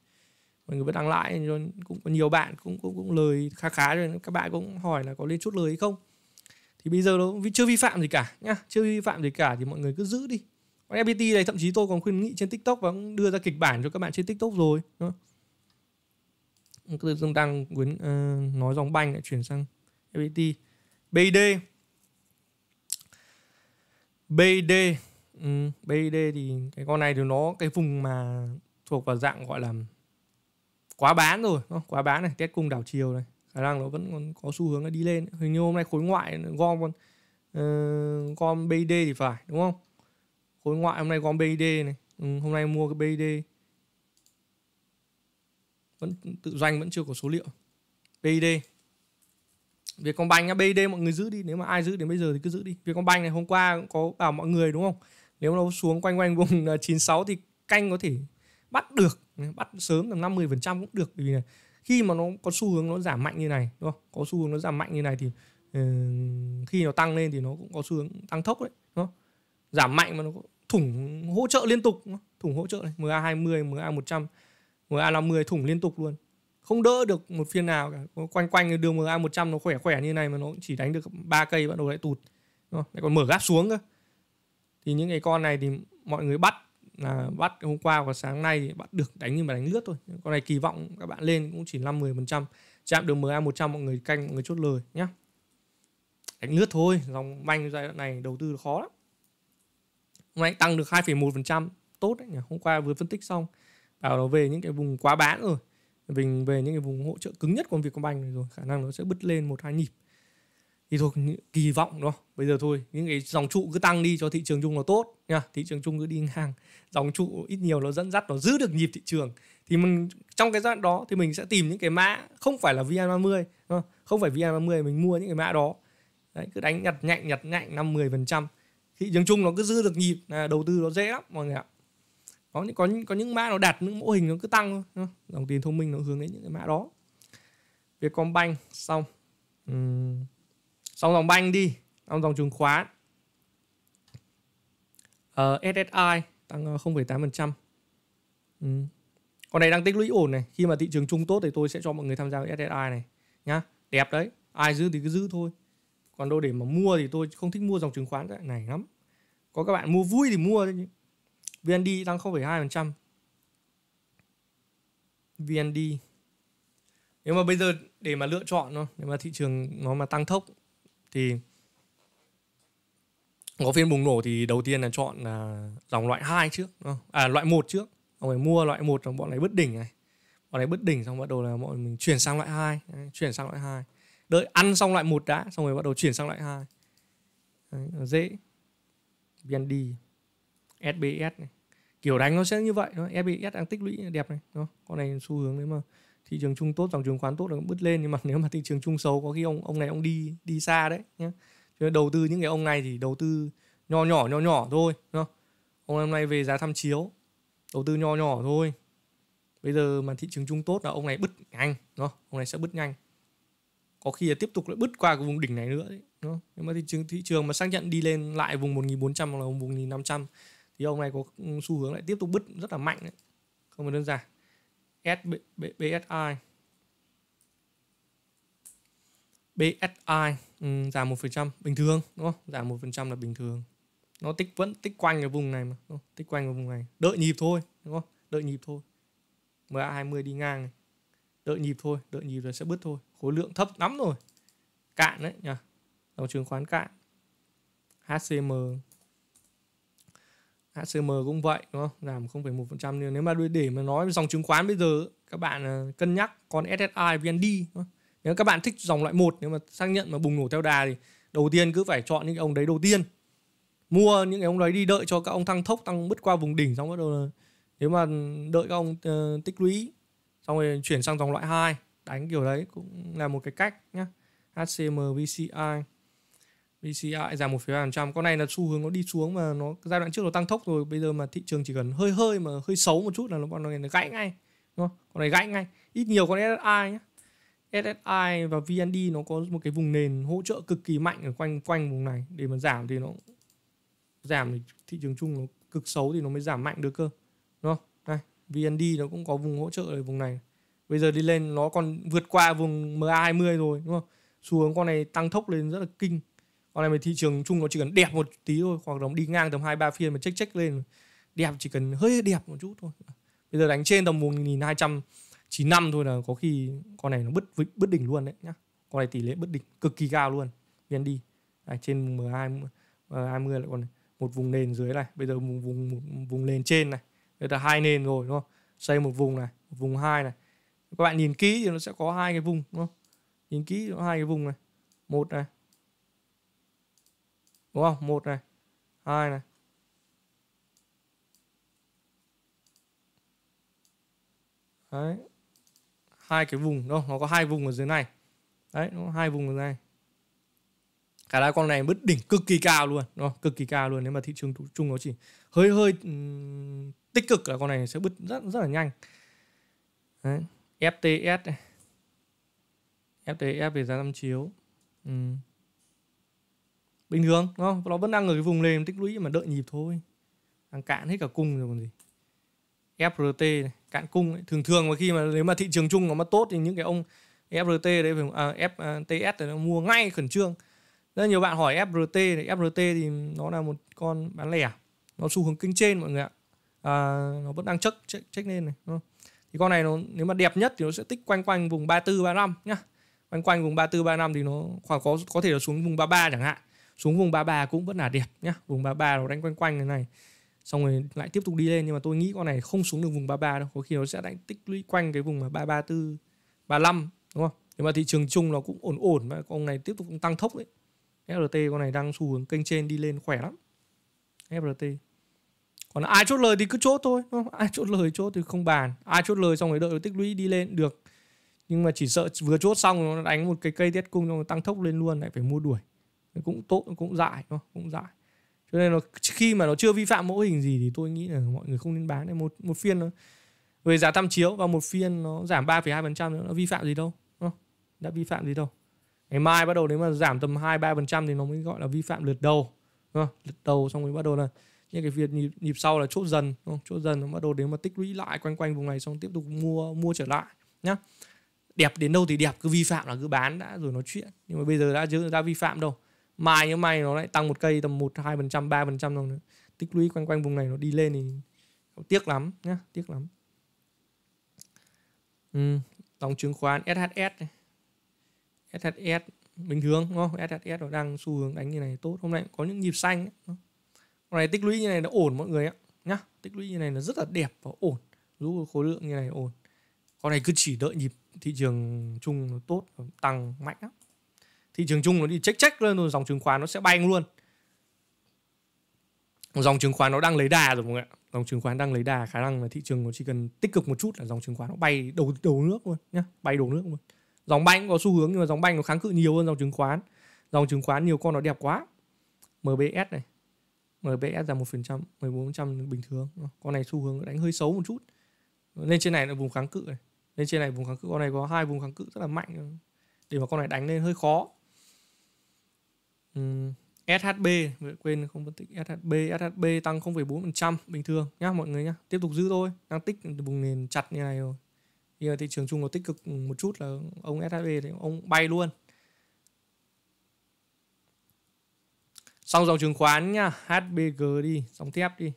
mọi người vẫn đang lãi cũng có nhiều bạn cũng cũng cũng lời khá khá rồi các bạn cũng hỏi là có lên chút lời hay không thì bây giờ nó chưa vi phạm gì cả nhá chưa vi phạm gì cả thì mọi người cứ giữ đi còn FPT này thậm chí tôi còn khuyên nghị trên TikTok và cũng đưa ra kịch bản cho các bạn trên TikTok rồi. Đó. Tôi đang quyến, uh, nói dòng banh lại chuyển sang FPT. BD. BD. Ừ, BD thì cái con này thì nó cái vùng mà thuộc vào dạng gọi là quá bán rồi. Đó, quá bán này, test cung đảo chiều này. Khả năng nó vẫn còn có xu hướng là đi lên. Hình như hôm nay khối ngoại gom con uh, gom BD thì phải đúng không? khối ngoại hôm nay có BID này ừ, hôm nay mua cái BID vẫn tự doanh vẫn chưa có số liệu BID Vietcombank nhá BID mọi người giữ đi nếu mà ai giữ đến bây giờ thì cứ giữ đi Vietcombank này hôm qua cũng có bảo mọi người đúng không nếu nó xuống quanh quanh vùng 96 à, thì canh có thể bắt được bắt sớm tầm 50 phần trăm cũng được vì khi mà nó có xu hướng nó giảm mạnh như này đúng không có xu hướng nó giảm mạnh như này thì ờ, khi nó tăng lên thì nó cũng có xu hướng tăng tốc đấy giảm mạnh mà nó thủng hỗ trợ liên tục thủng hỗ trợ này MA 20 MA 100 MA 50 thủng liên tục luôn không đỡ được một phiên nào cả quanh quanh đường MA 100 nó khỏe khỏe như này mà nó chỉ đánh được ba cây bắt đầu lại tụt lại còn mở gáp xuống cơ thì những cái con này thì mọi người bắt là bắt hôm qua và sáng nay thì bắt được đánh nhưng mà đánh lướt thôi con này kỳ vọng các bạn lên cũng chỉ 5 10 phần trăm chạm được MA 100 mọi người canh mọi người chốt lời nhá đánh lướt thôi dòng banh giai đoạn này đầu tư khó lắm hôm nay tăng được 2,1% tốt đấy nhỉ hôm qua vừa phân tích xong bảo nó về những cái vùng quá bán rồi mình về những cái vùng hỗ trợ cứng nhất của Vietcombank này rồi khả năng nó sẽ bứt lên một hai nhịp thì thôi kỳ vọng đó bây giờ thôi những cái dòng trụ cứ tăng đi cho thị trường chung nó tốt nha thị trường chung cứ đi hàng dòng trụ ít nhiều nó dẫn dắt nó giữ được nhịp thị trường thì mình trong cái giai đoạn đó thì mình sẽ tìm những cái mã không phải là VN30 không phải VN30 mình mua những cái mã đó Đấy, cứ đánh nhặt nhạnh nhặt nhạnh năm 10 phần trăm thị trường chung nó cứ giữ được nhịp là đầu tư nó dễ lắm mọi người ạ có những có những có những mã nó đạt những mô hình nó cứ tăng thôi dòng tiền thông minh nó hướng đến những cái mã đó Vietcombank xong uhm. xong dòng banh đi xong dòng chứng khoán uh, ờ, SSI tăng 0,8% ờ, uhm. con này đang tích lũy ổn này khi mà thị trường chung tốt thì tôi sẽ cho mọi người tham gia SSI này nhá đẹp đấy ai giữ thì cứ giữ thôi còn đâu để mà mua thì tôi không thích mua dòng chứng khoán này lắm có các bạn mua vui thì mua thôi VND tăng 0,2% VND nếu mà bây giờ để mà lựa chọn thôi nếu mà thị trường nó mà tăng tốc thì có phiên bùng nổ thì đầu tiên là chọn là dòng loại 2 trước à loại 1 trước mọi người mua loại 1 trong bọn này bứt đỉnh này bọn này bứt đỉnh xong bắt đầu là mọi mình chuyển sang loại 2 chuyển sang loại 2 đợi ăn xong loại một đã xong rồi bắt đầu chuyển sang loại hai dễ vnd sbs này kiểu đánh nó sẽ như vậy thôi sbs đang tích lũy đẹp này đó. con này xu hướng đấy mà thị trường chung tốt dòng chứng khoán tốt là cũng bứt lên nhưng mà nếu mà thị trường chung xấu có khi ông ông này ông đi đi xa đấy nhé cho đầu tư những cái ông này thì đầu tư nho nhỏ nho nhỏ thôi không? ông hôm nay về giá tham chiếu đầu tư nho nhỏ thôi bây giờ mà thị trường chung tốt là ông này bứt nhanh đúng ông này sẽ bứt nhanh có khi là tiếp tục lại bứt qua cái vùng đỉnh này nữa đấy đúng không? Nhưng mà thị trường thị trường mà xác nhận đi lên lại vùng 1400 hoặc là vùng 1500 thì ông này có ừ, xu hướng lại tiếp tục bứt rất là mạnh đấy không phải đơn giản SB, BSI BSI ừ, giảm một phần trăm bình thường đúng không? Giảm một phần trăm là bình thường. Nó tích vẫn tích quanh cái vùng này mà, đúng không? tích quanh cái vùng này. Đợi nhịp thôi, đúng không? Đợi nhịp thôi. MA20 đi ngang này đợi nhịp thôi đợi nhịp là sẽ bứt thôi khối lượng thấp lắm rồi cạn đấy nhá dòng chứng khoán cạn HCM HCM cũng vậy đúng không giảm 0,1% nhưng nếu mà để mà nói dòng chứng khoán bây giờ các bạn à, cân nhắc còn SSI VND nếu các bạn thích dòng loại một nếu mà xác nhận mà bùng nổ theo đà thì đầu tiên cứ phải chọn những ông đấy đầu tiên mua những cái ông đấy đi đợi cho các ông thăng thốc tăng bứt qua vùng đỉnh xong bắt đầu là nếu mà đợi các ông uh, tích lũy xong rồi chuyển sang dòng loại 2 đánh kiểu đấy cũng là một cái cách nhá HCM VCI VCI giảm trăm, con này là xu hướng nó đi xuống mà nó giai đoạn trước nó tăng tốc rồi bây giờ mà thị trường chỉ cần hơi hơi mà hơi xấu một chút là nó con nó gãy ngay đúng không con này gãy ngay ít nhiều con SSI nhá SSI và VND nó có một cái vùng nền hỗ trợ cực kỳ mạnh ở quanh quanh vùng này để mà giảm thì nó giảm thì thị trường chung nó cực xấu thì nó mới giảm mạnh được cơ đúng không VND nó cũng có vùng hỗ trợ ở vùng này bây giờ đi lên nó còn vượt qua vùng MA20 rồi đúng không xu hướng con này tăng tốc lên rất là kinh con này mà thị trường chung nó chỉ cần đẹp một tí thôi hoặc là đi ngang tầm hai ba phiên mà check check lên đẹp chỉ cần hơi đẹp một chút thôi bây giờ đánh trên tầm 1295 thôi là có khi con này nó bứt bứt đỉnh luôn đấy nhá con này tỷ lệ bứt đỉnh cực kỳ cao luôn vnd à, trên m 2 m 20 lại còn một vùng nền dưới này bây giờ vùng vùng vùng nền trên này đây là hai nền rồi đúng không xây một vùng này một vùng hai này các bạn nhìn kỹ thì nó sẽ có hai cái vùng đúng không nhìn kỹ nó hai cái vùng này một này đúng không một này hai này đấy hai cái vùng đúng không? nó có hai vùng ở dưới này đấy nó hai vùng ở dưới này cả năng con này bứt đỉnh cực kỳ cao luôn đúng không? cực kỳ cao luôn nếu mà thị trường chung nó chỉ hơi hơi tích cực là con này sẽ bứt rất rất là nhanh Đấy. FTS FTS về giá năm chiếu ừ. bình thường đúng nó vẫn đang ở cái vùng nền tích lũy mà đợi nhịp thôi đang cạn hết cả cung rồi còn gì FRT này, cạn cung ấy. thường thường mà khi mà nếu mà thị trường chung nó mà tốt thì những cái ông FRT đấy à, FTS thì nó mua ngay khẩn trương rất nhiều bạn hỏi FRT thì FRT thì nó là một con bán lẻ nó xu hướng kênh trên mọi người ạ à, nó vẫn đang check, check, lên này đúng không? thì con này nó nếu mà đẹp nhất thì nó sẽ tích quanh quanh vùng 34 35 nhá quanh quanh vùng 34 35 thì nó khoảng có có thể là xuống vùng 33 chẳng hạn xuống vùng 33 cũng vẫn là đẹp nhá vùng 33 nó đánh quanh quanh này này xong rồi lại tiếp tục đi lên nhưng mà tôi nghĩ con này không xuống được vùng 33 đâu có khi nó sẽ đánh tích lũy quanh cái vùng mà 334 35 đúng không nhưng mà thị trường chung nó cũng ổn ổn mà con này tiếp tục tăng tốc đấy FRT con này đang xu hướng kênh trên đi lên khỏe lắm FRT còn ai chốt lời thì cứ chốt thôi đúng không? ai chốt lời chốt thì không bàn ai chốt lời xong rồi đợi tích lũy đi lên được nhưng mà chỉ sợ vừa chốt xong nó đánh một cái cây tiết cung nó tăng tốc lên luôn lại phải mua đuổi cũng tốt cũng dại đúng không? cũng dại cho nên là khi mà nó chưa vi phạm mẫu hình gì thì tôi nghĩ là mọi người không nên bán một một phiên nó về giá tham chiếu và một phiên nó giảm 3,2% trăm nó vi phạm gì đâu đúng không? đã vi phạm gì đâu ngày mai bắt đầu nếu mà giảm tầm 2 3% thì nó mới gọi là vi phạm lượt đầu đúng không? lượt đầu xong rồi bắt đầu là những cái việc nhịp, nhịp sau là chốt dần đúng không? chốt dần nó bắt đầu đến mà tích lũy lại quanh quanh vùng này xong tiếp tục mua mua trở lại nhá đẹp đến đâu thì đẹp cứ vi phạm là cứ bán đã rồi nói chuyện nhưng mà bây giờ đã chưa, đã vi phạm đâu mai nếu mai nó lại tăng một cây tầm một hai phần trăm ba phần trăm nữa tích lũy quanh quanh vùng này nó đi lên thì tiếc lắm nhá tiếc lắm ừ, dòng chứng khoán SHS SHS bình thường đúng không SHS nó đang xu hướng đánh như này tốt hôm nay có những nhịp xanh ấy con này tích lũy như này nó ổn mọi người ạ nhá tích lũy như này nó rất là đẹp và ổn dù khối lượng như này ổn con này cứ chỉ đợi nhịp thị trường chung nó tốt nó tăng mạnh lắm thị trường chung nó đi check check lên rồi dòng chứng khoán nó sẽ bay luôn dòng chứng khoán nó đang lấy đà rồi mọi người ạ dòng chứng khoán đang lấy đà khả năng là thị trường nó chỉ cần tích cực một chút là dòng chứng khoán nó bay đầu đầu nước luôn nhá bay đầu nước luôn dòng banh có xu hướng nhưng mà dòng banh nó kháng cự nhiều hơn dòng chứng khoán dòng chứng khoán nhiều con nó đẹp quá mbs này MBS giảm 1%, 14% bình thường. Con này xu hướng đánh hơi xấu một chút. Lên trên này là vùng kháng cự này. Lên trên này vùng kháng cự, con này có hai vùng kháng cự rất là mạnh. Để mà con này đánh lên hơi khó. Uhm, SHB, quên không phân tích SHB, SHB tăng 0,4% bình thường nhá mọi người nhá. Tiếp tục giữ thôi, đang tích vùng nền chặt như này rồi. Bây giờ thị trường chung có tích cực một chút là ông SHB thì ông bay luôn. Xong dòng chứng khoán nha, HBG đi, sóng thép đi.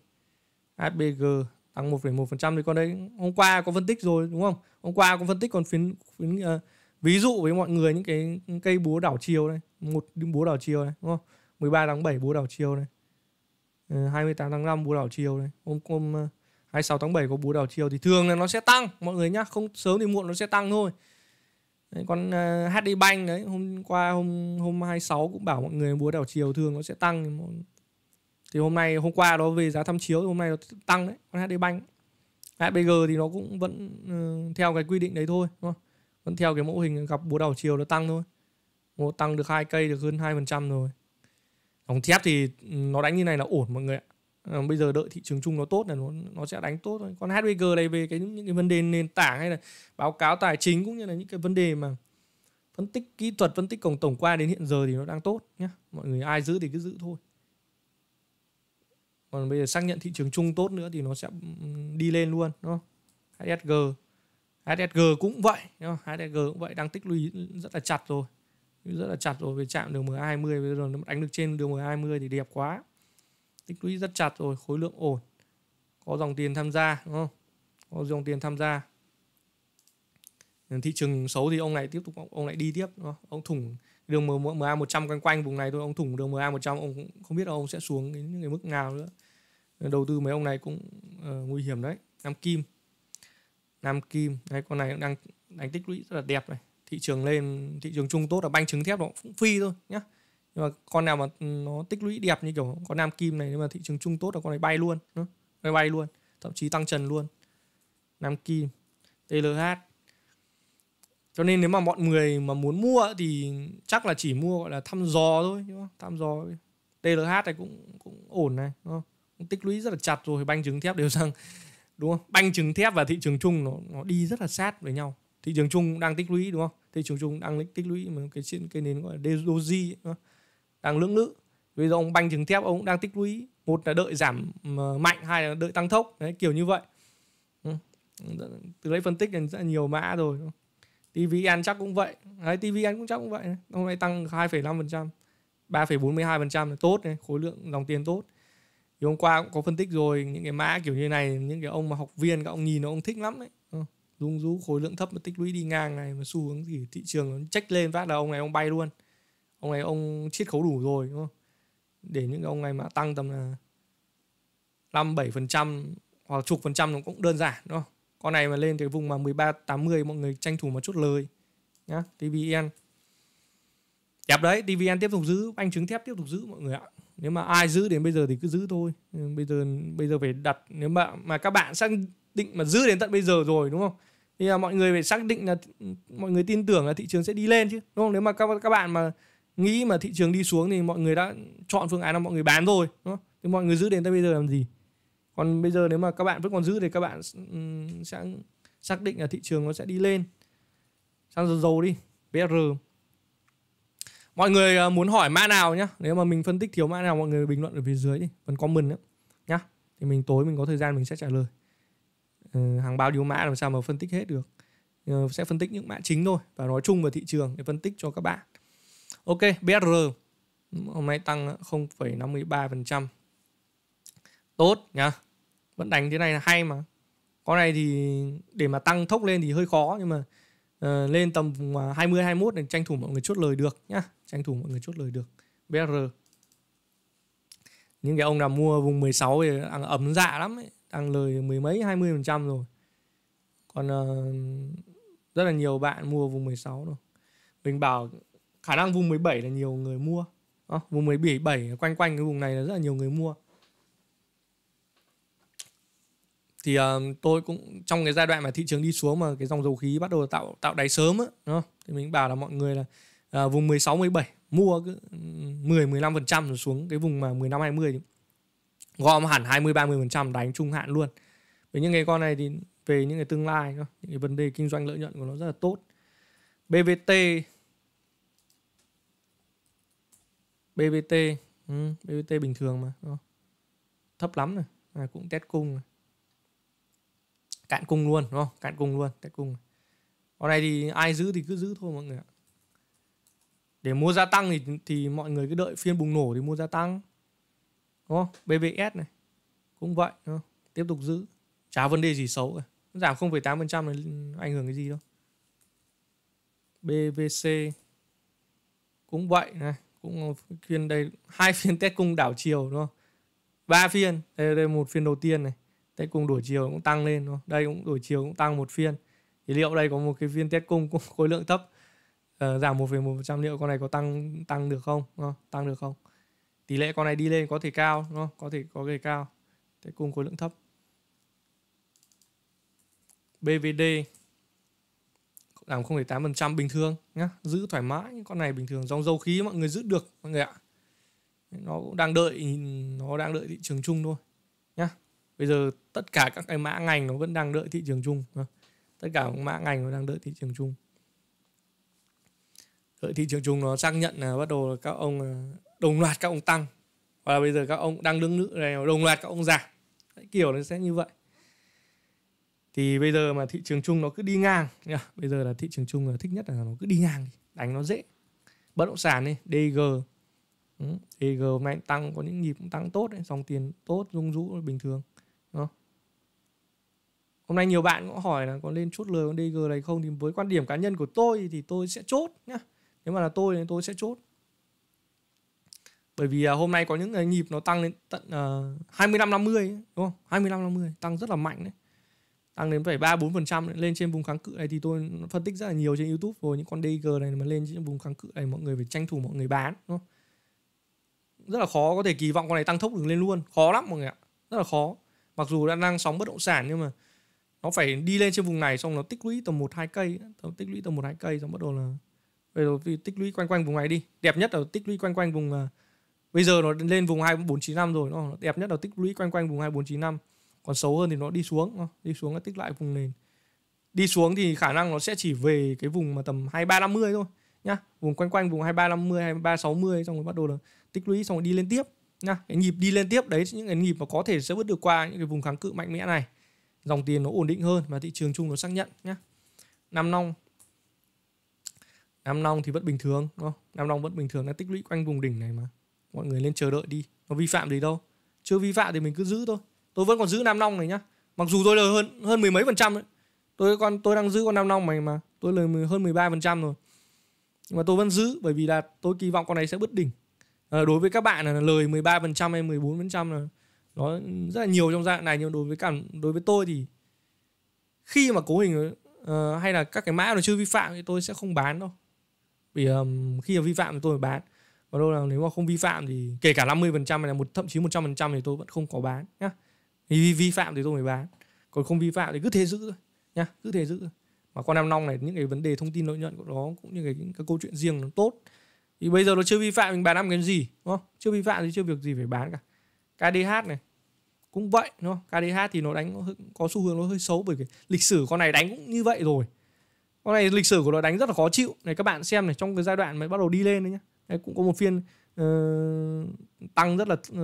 HBG tăng 1,1% thì con đấy hôm qua có phân tích rồi đúng không? Hôm qua có phân tích còn phiến, phiến uh, ví dụ với mọi người những cái cây búa đảo chiều đây một búa đảo chiều này đúng không? 13 tháng 7 búa đảo chiều này. 28 ờ, tháng 5 búa đảo chiều đây Hôm hôm 26 ờ, tháng 7 có búa đảo chiều thì thường là nó sẽ tăng mọi người nhá, không sớm thì muộn nó sẽ tăng thôi đấy, con uh, ờ, HD Bank đấy hôm qua hôm hôm 26 cũng bảo mọi người búa đảo chiều thường nó sẽ tăng thì hôm nay hôm qua nó về giá tham chiếu hôm nay nó tăng đấy con HD Bank HBG thì nó cũng vẫn uh, theo cái quy định đấy thôi đúng không? vẫn theo cái mẫu hình gặp búa đảo chiều nó tăng thôi Mô tăng được hai cây được hơn 2% rồi. Đồng thép thì ừ, nó đánh như này là ổn mọi người ạ. Ờ, bây giờ đợi thị trường chung nó tốt là nó nó sẽ đánh tốt thôi còn HVG này về cái những cái vấn đề nền tảng hay là báo cáo tài chính cũng như là những cái vấn đề mà phân tích kỹ thuật phân tích cổng tổng qua đến hiện giờ thì nó đang tốt nhé. mọi người ai giữ thì cứ giữ thôi còn bây giờ xác nhận thị trường chung tốt nữa thì nó sẽ ừ, đi lên luôn đúng không HSG HSG cũng vậy đúng không? HSG cũng vậy đang tích lũy rất là chặt rồi rất là chặt rồi về chạm đường M20 bây giờ nó đánh được trên đường M20 thì đẹp quá tích lũy rất chặt rồi khối lượng ổn có dòng tiền tham gia đúng không có dòng tiền tham gia thị trường xấu thì ông này tiếp tục ông lại đi tiếp đúng không? ông thủng đường MA 100 quanh quanh vùng này thôi ông thủng đường MA 100 ông cũng không biết là ông sẽ xuống đến những cái mức nào nữa đầu tư mấy ông này cũng uh, nguy hiểm đấy Nam Kim Nam Kim đấy, con này đang đánh tích lũy rất là đẹp này thị trường lên thị trường chung tốt là banh trứng thép nó cũng phi thôi nhá nhưng mà con nào mà ừ, nó tích lũy đẹp như kiểu con nam kim này nhưng mà thị trường chung tốt là con này bay luôn bay bay luôn thậm chí tăng trần luôn nam kim tlh cho nên nếu mà mọi người mà muốn mua thì chắc là chỉ mua gọi là thăm dò thôi đúng không? thăm dò TLH này cũng cũng ổn này đúng không? tích lũy rất là chặt rồi banh trứng thép đều rằng đúng không banh trứng thép và thị trường chung nó nó đi rất là sát với nhau thị trường chung đang tích lũy đúng không thị trường chung đang tích lũy một cái chuyện cái nền gọi là Doji đang lưỡng lự bây giờ ông banh trứng thép ông cũng đang tích lũy một là đợi giảm mạnh hai là đợi tăng thốc đấy kiểu như vậy ừ. từ đấy phân tích rất là nhiều mã rồi TVN chắc cũng vậy đấy, TVN cũng chắc cũng vậy hôm nay tăng 2,5% 3,42% là tốt này, khối lượng dòng tiền tốt thì hôm qua cũng có phân tích rồi những cái mã kiểu như này những cái ông mà học viên các ông nhìn nó ông thích lắm đấy ừ, rung rú khối lượng thấp mà tích lũy đi ngang này mà xu hướng thì thị trường nó check lên phát là ông này ông bay luôn ông này ông chiết khấu đủ rồi đúng không để những ông này mà tăng tầm là năm bảy phần trăm hoặc chục phần trăm cũng đơn giản đúng không con này mà lên tới vùng mà 1380 mọi người tranh thủ một chút lời nhá TVN đẹp đấy TVN tiếp tục giữ anh chứng thép tiếp tục giữ mọi người ạ nếu mà ai giữ đến bây giờ thì cứ giữ thôi bây giờ bây giờ phải đặt nếu mà mà các bạn xác định mà giữ đến tận bây giờ rồi đúng không thì là mọi người phải xác định là mọi người tin tưởng là thị trường sẽ đi lên chứ đúng không nếu mà các các bạn mà nghĩ mà thị trường đi xuống thì mọi người đã chọn phương án là mọi người bán rồi đúng không? thì mọi người giữ đến tới bây giờ làm gì còn bây giờ nếu mà các bạn vẫn còn giữ thì các bạn sẽ xác định là thị trường nó sẽ đi lên sang dầu dầu đi BR mọi người à, muốn hỏi mã nào nhá nếu mà mình phân tích thiếu mã nào mọi người bình luận ở phía dưới đi phần comment nữa nhá thì mình tối mình có thời gian mình sẽ trả lời ừ, hàng bao nhiêu mã làm sao mà phân tích hết được ừ, sẽ phân tích những mã chính thôi và nói chung về thị trường để phân tích cho các bạn Ok, BR hôm nay tăng 0,53%. Tốt nhá. Vẫn đánh thế này là hay mà. Con này thì để mà tăng thốc lên thì hơi khó nhưng mà uh, lên tầm 20 21 thì tranh thủ mọi người chốt lời được nhá, tranh thủ mọi người chốt lời được. BR. Những cái ông nào mua vùng 16 thì ăn ấm dạ lắm ấy, đang lời mười mấy 20% rồi. Còn uh, rất là nhiều bạn mua vùng 16 rồi. Mình bảo khả năng vùng 17 là nhiều người mua à, vùng 17 quanh quanh cái vùng này là rất là nhiều người mua thì uh, tôi cũng trong cái giai đoạn mà thị trường đi xuống mà cái dòng dầu khí bắt đầu tạo tạo đáy sớm á thì mình bảo là mọi người là uh, vùng 16 17 mua cứ 10 15% rồi xuống cái vùng mà 15 20 gom hẳn 20 30% đánh trung hạn luôn. Với những cái con này thì về những cái tương lai những cái vấn đề kinh doanh lợi nhuận của nó rất là tốt. BVT BBT ừ, BBT bình thường mà Đó. thấp lắm này à, cũng test cung này. cạn cung luôn đúng không cạn cung luôn test cung ở đây thì ai giữ thì cứ giữ thôi mọi người ạ để mua gia tăng thì thì mọi người cứ đợi phiên bùng nổ thì mua gia tăng đúng không BBS này cũng vậy đúng không? tiếp tục giữ chả vấn đề gì xấu rồi giảm 0,8% này ảnh hưởng cái gì đâu BVC cũng vậy này cũng ờ, phiên đây hai phiên test cung đảo chiều đúng không ba phiên đây, đây một phiên đầu tiên này test cung đổi chiều cũng tăng lên đúng không? đây cũng đổi chiều cũng tăng một phiên thì liệu đây có một cái phiên test cung cũng khối lượng thấp uh, giảm trăm liệu con này có tăng tăng được không? Đúng không? Tăng được không? Tỷ lệ con này đi lên có thể cao đúng không? Có thể có thể cao. Thế cung khối lượng thấp. BVD làm 0,8% bình thường nhá giữ thoải mái con này bình thường dòng dầu khí mọi người giữ được mọi người ạ nó cũng đang đợi nó đang đợi thị trường chung thôi nhá bây giờ tất cả các cái mã ngành nó vẫn đang đợi thị trường chung vâng. tất cả các mã ngành nó đang đợi thị trường chung đợi thị trường chung nó xác nhận là bắt đầu là các ông à, đồng loạt các ông tăng hoặc là bây giờ các ông đang đứng nữ này đồng loạt các ông giảm kiểu nó sẽ như vậy thì bây giờ mà thị trường chung nó cứ đi ngang bây giờ là thị trường chung là thích nhất là nó cứ đi ngang đánh nó dễ bất động sản đi DG ừ, DG hôm tăng có những nhịp cũng tăng tốt đấy dòng tiền tốt rung rũ bình thường đó. hôm nay nhiều bạn cũng hỏi là có nên chốt lời con DG này không thì với quan điểm cá nhân của tôi thì tôi sẽ chốt nhá nếu mà là tôi thì tôi sẽ chốt bởi vì hôm nay có những nhịp nó tăng lên tận uh, 25 50 đúng không 25 50 tăng rất là mạnh đấy tăng đến phải ba bốn phần trăm lên trên vùng kháng cự này thì tôi phân tích rất là nhiều trên YouTube rồi những con DG này mà lên trên vùng kháng cự này mọi người phải tranh thủ mọi người bán đúng không? rất là khó có thể kỳ vọng con này tăng tốc được lên luôn khó lắm mọi người ạ rất là khó mặc dù đã đang sóng bất động sản nhưng mà nó phải đi lên trên vùng này xong nó tích lũy tầm một hai cây tầm tích lũy tầm một hai cây xong bắt đầu là bây giờ tích lũy quanh quanh vùng này đi đẹp nhất là tích lũy quanh quanh vùng à, bây giờ nó lên vùng hai bốn chín năm rồi nó đẹp nhất là tích lũy quanh quanh vùng hai bốn chín năm còn xấu hơn thì nó đi xuống ờ, đi xuống nó tích lại vùng nền đi xuống thì khả năng nó sẽ chỉ về cái vùng mà tầm hai ba năm mươi thôi nhá vùng quanh quanh vùng hai hai ba ba năm mươi, sáu mươi, xong rồi bắt đầu là tích lũy xong rồi đi lên tiếp nhá cái nhịp đi lên tiếp đấy những cái nhịp mà có thể sẽ vượt được qua những cái vùng kháng cự mạnh mẽ này dòng tiền nó ổn định hơn và thị trường chung nó xác nhận nhá nam nong nam nong thì vẫn bình thường đúng không nam nong vẫn bình thường nó tích lũy quanh vùng đỉnh này mà mọi người lên chờ đợi đi nó vi phạm gì đâu chưa vi phạm thì mình cứ giữ thôi tôi vẫn còn giữ nam long này nhá mặc dù tôi lời hơn hơn mười mấy phần trăm đấy tôi con tôi đang giữ con nam long này mà tôi lời hơn 13 phần trăm rồi nhưng mà tôi vẫn giữ bởi vì là tôi kỳ vọng con này sẽ bứt đỉnh à, đối với các bạn là lời 13 phần trăm hay 14 phần trăm là nó rất là nhiều trong dạng này nhưng đối với cả đối với tôi thì khi mà cấu hình uh, hay là các cái mã nó chưa vi phạm thì tôi sẽ không bán đâu vì um, khi mà vi phạm thì tôi phải bán và đâu là nếu mà không vi phạm thì kể cả 50% hay là một thậm chí 100% thì tôi vẫn không có bán nhá thì vi vi phạm thì tôi mới bán còn không vi phạm thì cứ thế giữ thôi nhá cứ thế giữ mà con em Nong này những cái vấn đề thông tin lợi nhuận của nó cũng như cái, cái câu chuyện riêng nó tốt thì bây giờ nó chưa vi phạm mình bán làm cái gì đúng không chưa vi phạm thì chưa việc gì phải bán cả KDH này cũng vậy đúng không KDH thì nó đánh có xu hướng nó hơi xấu bởi vì lịch sử con này đánh cũng như vậy rồi con này lịch sử của nó đánh rất là khó chịu này các bạn xem này trong cái giai đoạn mới bắt đầu đi lên đấy nhá đây cũng có một phiên uh, tăng rất là uh,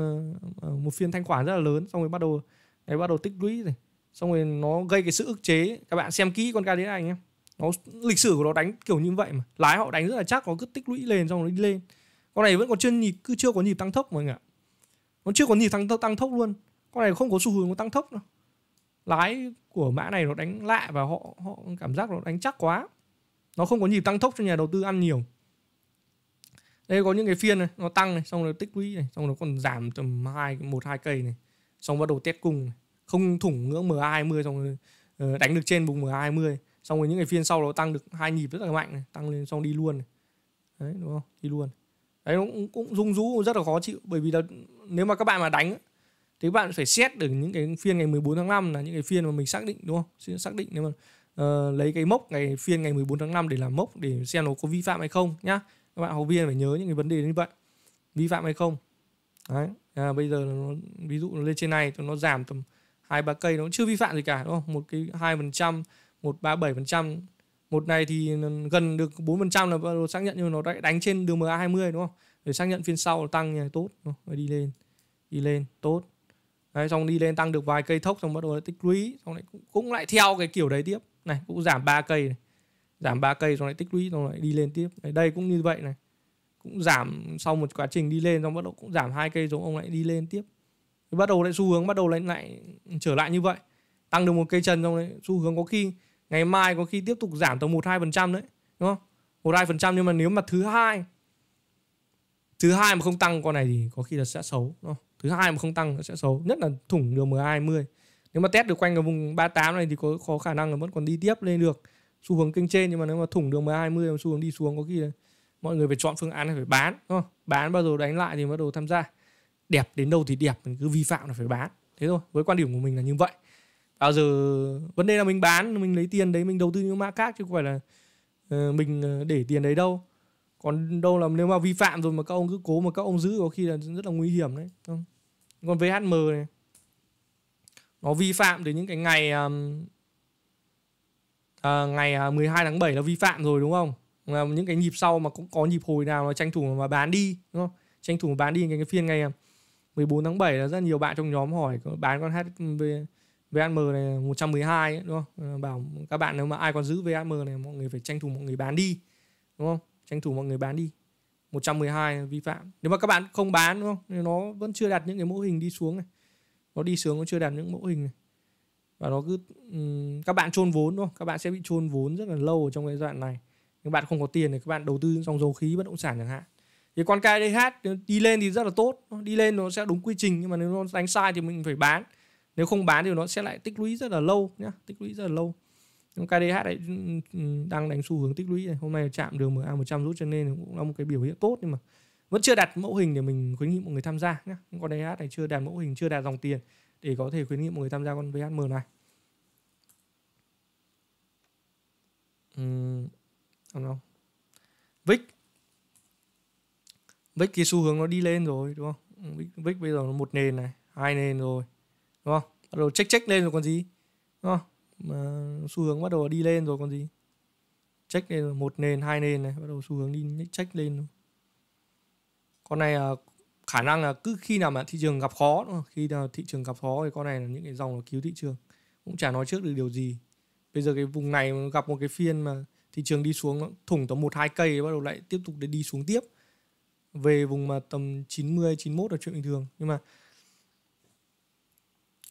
một phiên thanh khoản rất là lớn xong rồi bắt đầu đấy bắt đầu tích lũy rồi xong rồi nó gây cái sự ức chế các bạn xem kỹ con cá đến này nhé, nó lịch sử của nó đánh kiểu như vậy mà lái họ đánh rất là chắc nó cứ tích lũy lên xong rồi đi lên con này vẫn còn chưa nhịp cứ chưa có nhịp tăng tốc mọi người ạ nó chưa có nhịp tăng tăng tốc luôn con này không có xu hướng tăng tốc đâu lái của mã này nó đánh lạ và họ họ cảm giác nó đánh chắc quá nó không có nhịp tăng tốc cho nhà đầu tư ăn nhiều đây có những cái phiên này nó tăng này xong rồi tích lũy này xong rồi còn giảm tầm hai một hai cây này xong bắt đầu test cùng này. không thủng ngưỡng M hai mươi xong rồi ờ, đánh được trên vùng M hai mươi xong rồi những cái phiên sau nó tăng được hai nhịp rất là mạnh này tăng lên xong đi luôn này. đấy đúng không đi luôn đấy nó cũng, cũng rung rú rất là khó chịu bởi vì là nếu mà các bạn mà đánh thì các bạn phải xét được những cái phiên ngày 14 tháng 5 là những cái phiên mà mình xác định đúng không xác định nếu mà uh, lấy cái mốc ngày phiên ngày 14 tháng 5 để làm mốc để xem nó có vi phạm hay không nhá các bạn học viên phải nhớ những cái vấn đề như vậy vi phạm hay không đấy à, bây giờ nó, ví dụ nó lên trên này nó giảm tầm hai ba cây nó chưa vi phạm gì cả đúng không một cái hai phần trăm một ba bảy phần trăm một này thì gần được 4% là xác nhận nhưng nó đã đánh trên đường MA20 đúng không? Để xác nhận phiên sau tăng như tốt, rồi đi lên. Đi lên, tốt. Đấy, xong đi lên tăng được vài cây thốc xong bắt đầu tích lũy, xong lại cũng, cũng lại theo cái kiểu đấy tiếp. Này, cũng giảm 3 cây này giảm ba cây rồi lại tích lũy rồi lại đi lên tiếp đấy, đây cũng như vậy này cũng giảm sau một quá trình đi lên xong bắt đầu cũng giảm hai cây giống ông lại đi lên tiếp bắt đầu lại xu hướng bắt đầu lại lại trở lại như vậy tăng được một cây chân xong đấy xu hướng có khi ngày mai có khi tiếp tục giảm tầm một hai phần trăm đấy đúng không một hai phần trăm nhưng mà nếu mà thứ hai thứ hai mà không tăng con này thì có khi là sẽ xấu đúng không? thứ hai mà không tăng nó sẽ xấu nhất là thủng đường hai mươi nếu mà test được quanh ở vùng 38 này thì có, có khả năng là vẫn còn đi tiếp lên được xu hướng kênh trên nhưng mà nếu mà thủng đường 20 mà xu hướng đi xuống có khi là mọi người phải chọn phương án là phải bán đúng không? bán bao giờ đánh lại thì bắt đầu tham gia đẹp đến đâu thì đẹp mình cứ vi phạm là phải bán thế thôi với quan điểm của mình là như vậy bao giờ vấn đề là mình bán mình lấy tiền đấy mình đầu tư những mã khác chứ không phải là uh, mình ờ, để tiền đấy đâu còn đâu là nếu mà vi phạm rồi mà các ông cứ cố mà các ông giữ có khi là rất là nguy hiểm đấy không còn VHM này nó vi phạm từ những cái ngày um, à, ngày 12 à, tháng 7 là vi phạm rồi đúng không là những cái nhịp sau mà cũng có nhịp hồi nào nó tranh thủ mà bán đi đúng không tranh thủ mà bán đi cái, cái phiên ngày 14 à, tháng 7 là rất nhiều bạn trong nhóm hỏi bán con HSV VHM này 112 ấy, đúng không ờ, bảo các bạn nếu mà ai còn giữ VHM này mọi người phải tranh thủ mọi người bán đi đúng không tranh thủ mọi người bán đi 112 vi phạm nếu mà các bạn không bán đúng không nó vẫn chưa đặt những cái mẫu hình đi xuống này nó đi xuống nó chưa đặt những mẫu hình này và nó cứ các bạn chôn vốn thôi, các bạn sẽ bị chôn vốn rất là lâu ở trong cái giai đoạn này nhưng bạn không có tiền thì các bạn đầu tư trong dầu khí bất động sản chẳng hạn thì con KDH đi lên thì rất là tốt đi lên nó sẽ đúng quy trình nhưng mà nếu nó đánh sai thì mình phải bán nếu không bán thì nó sẽ lại tích lũy rất là lâu nhá tích lũy rất là lâu nhưng KDH đấy đang đánh xu hướng tích lũy này hôm nay chạm đường MA 100 rút cho nên cũng là một cái biểu hiện tốt nhưng mà vẫn chưa đặt mẫu hình để mình khuyến nghị mọi người tham gia nhé con KDH này chưa đạt mẫu hình chưa đạt dòng tiền để có thể khuyến nghị mọi người tham gia con VHM này uhm, không không Vic Vic thì xu hướng nó đi lên rồi đúng không Vic, Vic bây giờ nó một nền này hai nền rồi đúng không bắt đầu check check lên rồi còn gì đúng không mà xu hướng bắt đầu đi lên rồi còn gì check lên một nền hai nền này bắt đầu xu hướng đi check lên rồi con này khả năng là cứ khi nào mà thị trường gặp khó đúng không? khi nào thị trường gặp khó thì con này là những cái dòng nó cứu thị trường cũng chả nói trước được điều gì bây giờ cái vùng này gặp một cái phiên mà thị trường đi xuống thủng tầm một hai cây bắt đầu lại tiếp tục để đi xuống tiếp về vùng mà tầm 90 91 là chuyện bình thường nhưng mà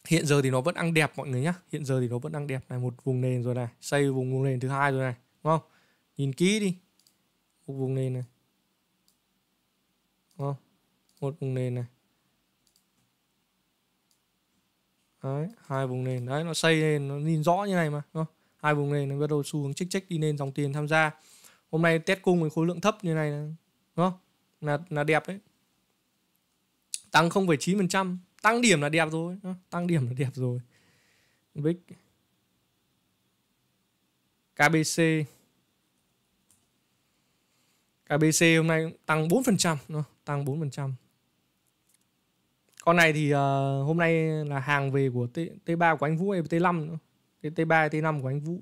hiện giờ thì nó vẫn ăn đẹp mọi người nhá hiện giờ thì nó vẫn ăn đẹp này một vùng nền rồi này xây vùng, vùng nền thứ hai rồi này đúng không nhìn kỹ đi một vùng nền này một vùng nền này đấy hai vùng nền đấy nó xây lên nó nhìn rõ như này mà đúng hai vùng nền nó bắt đầu xu hướng chích chích đi lên dòng tiền tham gia hôm nay test cung với khối lượng thấp như này đúng không là là đẹp đấy tăng 0,9% tăng điểm là đẹp rồi tăng điểm là đẹp rồi big KBC KBC hôm nay tăng 4% nó tăng 4% con này thì uh, hôm nay là hàng về của T, T3 của anh Vũ hay T5 nữa. T3 T5 của anh Vũ.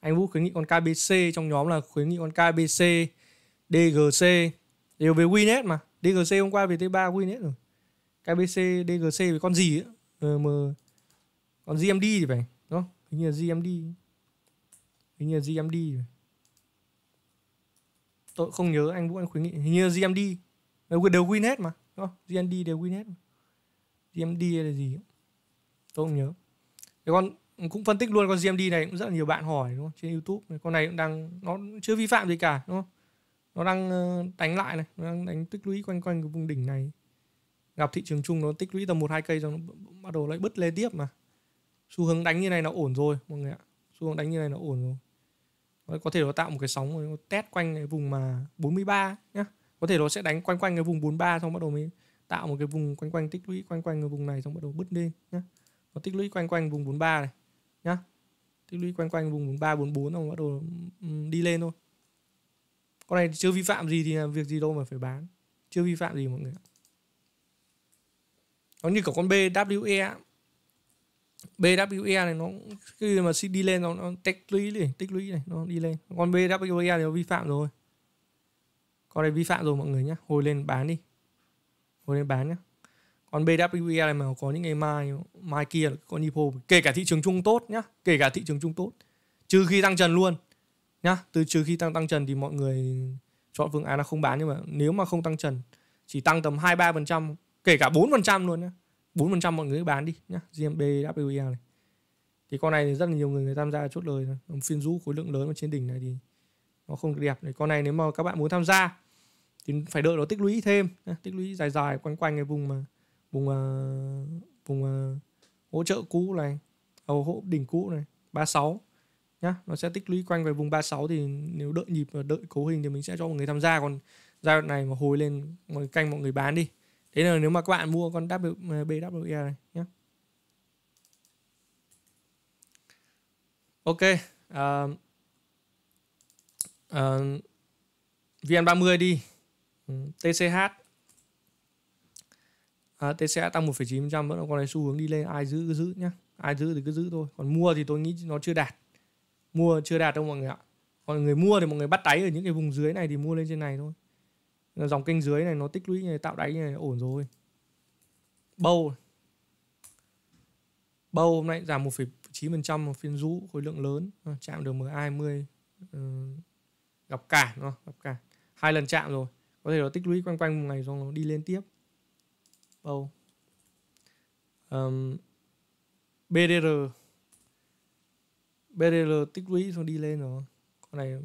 Anh Vũ khuyến nghị con KBC trong nhóm là khuyến nghị con KBC, DGC đều về Winet mà. DGC hôm qua về T3 Winet rồi. KBC, DGC về con gì ấy? Ừ, mà còn GMD thì phải, đúng không? Hình như là GMD. Hình như là GMD. Tôi không nhớ anh Vũ anh khuyến nghị hình như là GMD. Đều win hết mà, đúng không? GMD đều win hết. Mà. GMD hay là gì tôi không nhớ thế con cũng phân tích luôn con GMD này cũng rất là nhiều bạn hỏi đúng không? trên YouTube con này cũng đang nó chưa vi phạm gì cả đúng không nó đang ờ, đánh lại này nó đang đánh tích lũy quanh quanh cái vùng đỉnh này gặp thị trường chung nó tích lũy tầm một hai cây rồi nó bắt đầu lại bứt lên tiếp mà xu hướng đánh như này nó ổn rồi mọi người ạ xu hướng đánh như này nó ổn rồi nó có thể nó tạo một cái sóng rồi nó test quanh cái vùng mà 43 nhá có thể nó sẽ đánh quanh quanh cái vùng 43 xong bắt đầu mới tạo một cái vùng quanh quanh tích lũy quanh quanh ở vùng này xong bắt đầu bứt lên nhá nó tích lũy quanh quanh vùng 43 này nhá tích lũy quanh quanh vùng 43 44 xong bắt đầu đi lên thôi con này chưa vi phạm gì thì việc gì đâu mà phải bán chưa vi phạm gì mọi người nó như cả con BWE BWE này nó khi mà đi lên nó, nó tích lũy này tích lũy này nó đi lên con BWE thì nó vi phạm rồi con này vi phạm rồi mọi người nhá hồi lên bán đi thôi nên bán nhá còn BWL e mà có những ngày mai mai kia là con Ipo kể cả thị trường chung tốt nhá kể cả thị trường chung tốt trừ khi tăng trần luôn nhá từ trừ khi tăng tăng trần thì mọi người chọn phương án là không bán nhưng mà nếu mà không tăng trần chỉ tăng tầm hai ba phần trăm kể cả bốn phần trăm luôn nhá bốn phần trăm mọi người bán đi nhá GMB WEL này thì con này thì rất là nhiều người người tham gia chốt lời phiên rũ khối lượng lớn ở trên đỉnh này thì nó không đẹp con này nếu mà các bạn muốn tham gia thì phải đợi nó tích lũy thêm tích lũy dài dài quanh quanh cái vùng mà vùng uh, vùng uh, hỗ trợ cũ này hầu à, hỗ đỉnh cũ này 36 nhá nó sẽ tích lũy quanh về vùng 36 thì nếu đợi nhịp và đợi cấu hình thì mình sẽ cho mọi người tham gia còn giai đoạn này mà hồi lên mọi canh mọi người bán đi thế là nếu mà các bạn mua con wbwe này nhá ok uh, uh, VN30 đi TCH à, TCH tăng 1,9% vẫn là con này xu hướng đi lên ai giữ cứ giữ nhá ai giữ thì cứ giữ thôi còn mua thì tôi nghĩ nó chưa đạt mua chưa đạt đâu mọi người ạ còn người mua thì mọi người bắt đáy ở những cái vùng dưới này thì mua lên trên này thôi dòng kênh dưới này nó tích lũy này, tạo đáy này ổn rồi bầu bầu hôm nay giảm 1,9% trăm phiên rũ khối lượng lớn chạm được MA20 uh, ừ, gặp cả đúng không? gặp cả hai lần chạm rồi có thể là tích lũy quanh quanh một ngày xong nó đi lên tiếp bầu um, BDR BDR tích lũy xong đi lên rồi con này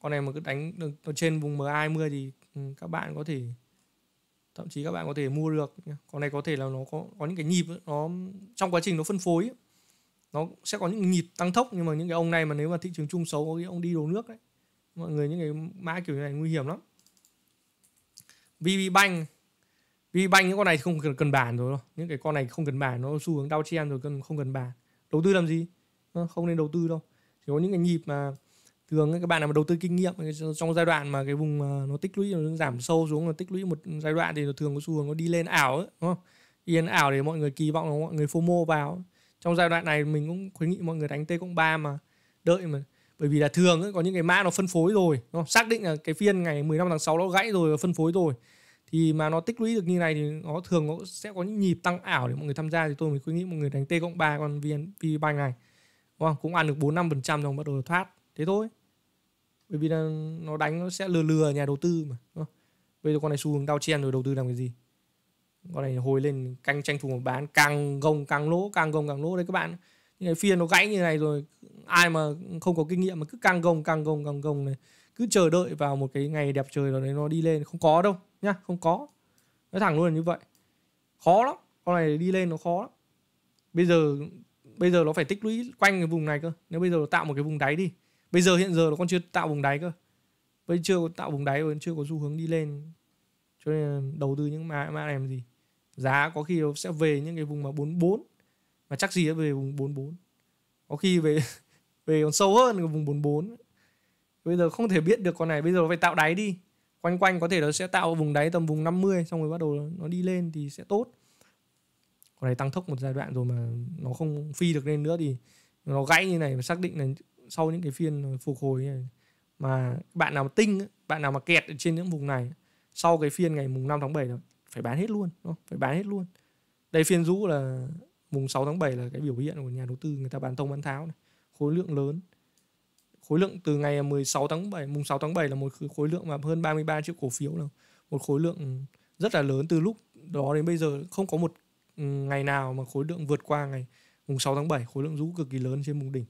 con này mà cứ đánh được ở trên vùng m 20 thì ừ, các bạn có thể thậm chí các bạn có thể mua được con này có thể là nó có có những cái nhịp nó trong quá trình nó phân phối nó sẽ có những nhịp tăng tốc nhưng mà những cái ông này mà nếu mà thị trường chung xấu có ông đi đồ nước đấy mọi người những cái mã kiểu như này nguy hiểm lắm VB Bank VB Bank những con này không cần, cần bàn rồi những cái con này không cần bàn nó xu hướng đau chen rồi không cần bàn đầu tư làm gì không nên đầu tư đâu chỉ có những cái nhịp mà thường các bạn nào mà đầu tư kinh nghiệm trong giai đoạn mà cái vùng nó tích lũy nó giảm sâu xuống nó tích lũy một giai đoạn thì nó thường có xu hướng nó đi lên ảo ấy, đúng không đi lên ảo để mọi người kỳ vọng là mọi người fomo vào trong giai đoạn này mình cũng khuyến nghị mọi người đánh t cộng ba mà đợi mà bởi vì là thường ấy, có những cái mã nó phân phối rồi nó xác định là cái phiên ngày 15 tháng 6 nó gãy rồi phân phối rồi thì mà nó tích lũy được như này thì nó thường nó sẽ có những nhịp tăng ảo để mọi người tham gia thì tôi mới khuyến nghị mọi người đánh T cộng ba con VN, VBank này đúng không? cũng ăn được bốn năm phần trăm rồi bắt đầu thoát thế thôi bởi vì là nó đánh nó sẽ lừa lừa nhà đầu tư mà bây giờ con này xu hướng đau chen rồi đầu tư làm cái gì con này hồi lên canh tranh thủ bán càng gồng càng lỗ càng gồng càng lỗ đấy các bạn cái phiên nó gãy như này rồi ai mà không có kinh nghiệm mà cứ càng gồng càng gồng càng gồng này cứ chờ đợi vào một cái ngày đẹp trời nào đấy nó đi lên không có đâu nhá không có nói thẳng luôn là như vậy khó lắm con này đi lên nó khó lắm bây giờ bây giờ nó phải tích lũy quanh cái vùng này cơ nếu bây giờ nó tạo một cái vùng đáy đi bây giờ hiện giờ nó còn chưa tạo vùng đáy cơ vẫn chưa có tạo vùng đáy vẫn chưa có xu hướng đi lên cho nên đầu tư những mã mã này làm gì giá có khi nó sẽ về những cái vùng mà 44 mà chắc gì về vùng 44 có khi về về còn sâu hơn vùng 44 bây giờ không thể biết được con này bây giờ phải tạo đáy đi quanh quanh có thể nó sẽ tạo vùng đáy tầm vùng 50 xong rồi bắt đầu nó đi lên thì sẽ tốt con này tăng tốc một giai đoạn rồi mà nó không phi được lên nữa thì nó gãy như này và xác định là sau những cái phiên phục hồi này mà bạn nào mà tinh bạn nào mà kẹt ở trên những vùng này sau cái phiên ngày mùng 5 tháng 7 phải bán hết luôn phải bán hết luôn đây phiên rũ là mùng 6 tháng 7 là cái biểu hiện của nhà đầu tư người ta bán thông bán tháo này. khối lượng lớn khối lượng từ ngày 16 tháng 7 mùng 6 tháng 7 là một khối lượng mà hơn 33 triệu cổ phiếu là một khối lượng rất là lớn từ lúc đó đến bây giờ không có một ừ, ngày nào mà khối lượng vượt qua ngày mùng 6 tháng 7 khối lượng rũ cực kỳ lớn trên mùng đỉnh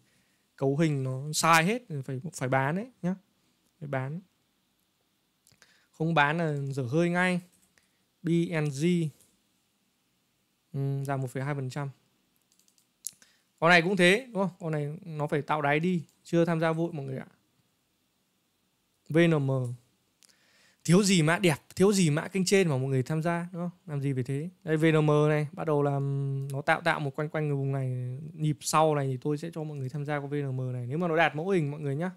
cấu hình nó sai hết phải phải bán đấy nhá phải bán không bán là dở hơi ngay BNG ừ, giảm 1,2% con này cũng thế đúng không con này nó phải tạo đáy đi chưa tham gia vội mọi người ạ VNM thiếu gì mã đẹp thiếu gì mã kênh trên mà mọi người tham gia đúng không làm gì phải thế đây VNM này bắt đầu làm nó tạo tạo một quanh quanh vùng này nhịp sau này thì tôi sẽ cho mọi người tham gia con VNM này nếu mà nó đạt mẫu hình mọi người nhá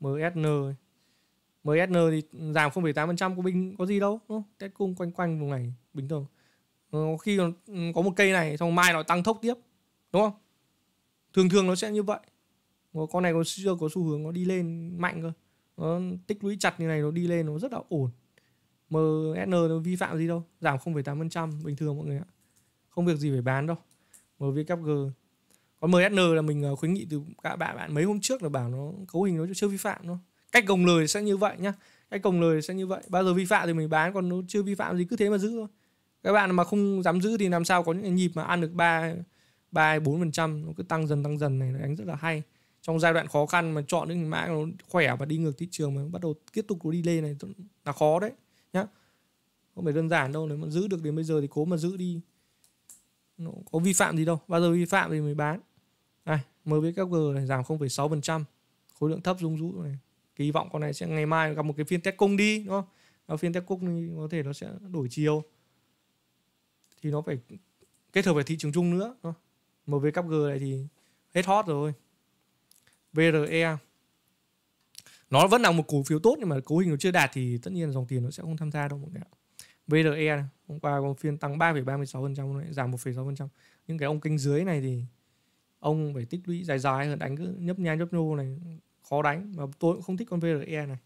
MSN MSN thì giảm 0,8% của mình có gì đâu đúng không test cung quanh quanh vùng này bình thường có ừ, khi ừ, có một cây này xong mai nó tăng thốc tiếp đúng không thường thường nó sẽ như vậy con này có chưa có xu hướng nó đi lên mạnh cơ nó tích lũy chặt như này nó đi lên nó rất là ổn MSN nó vi phạm gì đâu giảm 0,8% bình thường mọi người ạ không việc gì phải bán đâu MVKG còn MSN là mình à, khuyến nghị từ cả bạn bạn mấy hôm trước là bảo nó cấu hình nó chưa vi phạm nó. cách gồng lời sẽ như vậy nhá cách gồng lời sẽ như vậy bao giờ vi phạm thì mình bán còn nó chưa vi phạm gì cứ thế mà giữ thôi các bạn mà không dám giữ thì làm sao có những nhịp mà ăn được ba ba bốn phần trăm nó cứ tăng dần tăng dần này nó đánh rất là hay trong giai đoạn khó khăn mà chọn những mã nó khỏe và đi ngược thị trường mà bắt đầu tiếp tục đi lên này là khó đấy nhá không phải đơn giản đâu nếu mà giữ được đến bây giờ thì cố mà giữ đi nó có vi phạm gì đâu bao giờ vi phạm thì mới bán này MVKG này giảm 0,6% khối lượng thấp rung rũ này kỳ vọng con này sẽ ngày mai gặp một cái phiên test cung đi đúng không phiên test cung thì có thể nó sẽ đổi chiều thì nó phải kết hợp với thị trường chung nữa MV Cup G này thì hết hot rồi VRE nó vẫn là một cổ phiếu tốt nhưng mà cấu hình nó chưa đạt thì tất nhiên dòng tiền nó sẽ không tham gia đâu mọi người ạ VRE hôm qua có phiên tăng 3,36% này, giảm 1,6%. những cái ông kênh dưới này thì ông phải tích lũy dài dài hơn đánh cứ nhấp nha nhấp nhô này khó đánh mà tôi cũng không thích con VRE này.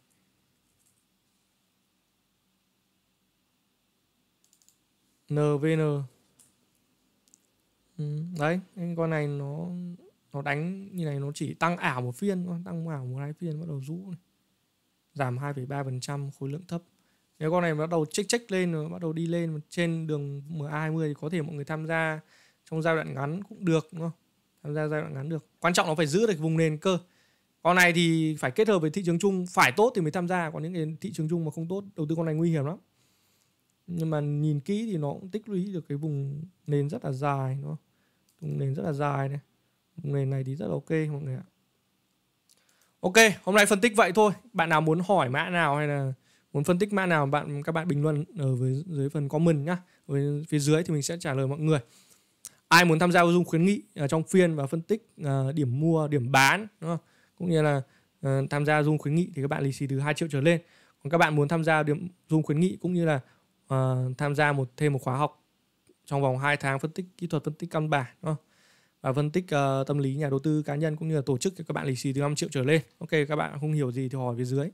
NVN ừ, đấy con này nó nó đánh như này nó chỉ tăng ảo một phiên tăng ảo một hai phiên bắt đầu rũ này. giảm 2,3% khối lượng thấp nếu con này bắt đầu chích chích lên rồi bắt đầu đi lên trên đường MA20 thì có thể mọi người tham gia trong giai đoạn ngắn cũng được đúng không? Tham gia giai đoạn ngắn được. Quan trọng nó phải giữ được vùng nền cơ. Con này thì phải kết hợp với thị trường chung, phải tốt thì mới tham gia, còn những cái thị trường chung mà không tốt, đầu tư con này nguy hiểm lắm nhưng mà nhìn kỹ thì nó cũng tích lũy được cái vùng nền rất là dài nó, vùng nền rất là dài này vùng nền này thì rất là ok mọi người ạ ok hôm nay phân tích vậy thôi bạn nào muốn hỏi mã nào hay là muốn phân tích mã nào bạn các bạn bình luận ở với dưới phần comment nhá ở phía dưới thì mình sẽ trả lời mọi người ai muốn tham gia dung khuyến nghị ở à, trong phiên và phân tích uh, điểm mua điểm bán đúng không? cũng như là uh, tham gia dung khuyến nghị thì các bạn lì xì từ 2 triệu trở lên còn các bạn muốn tham gia điểm dung khuyến nghị cũng như là uh, tham gia một thêm một khóa học trong vòng 2 tháng phân tích kỹ thuật phân tích căn bản đúng không? và phân tích uh, tâm lý nhà đầu tư cá nhân cũng như là tổ chức cho các bạn lì xì từ 5 triệu trở lên ok các bạn không hiểu gì thì hỏi phía dưới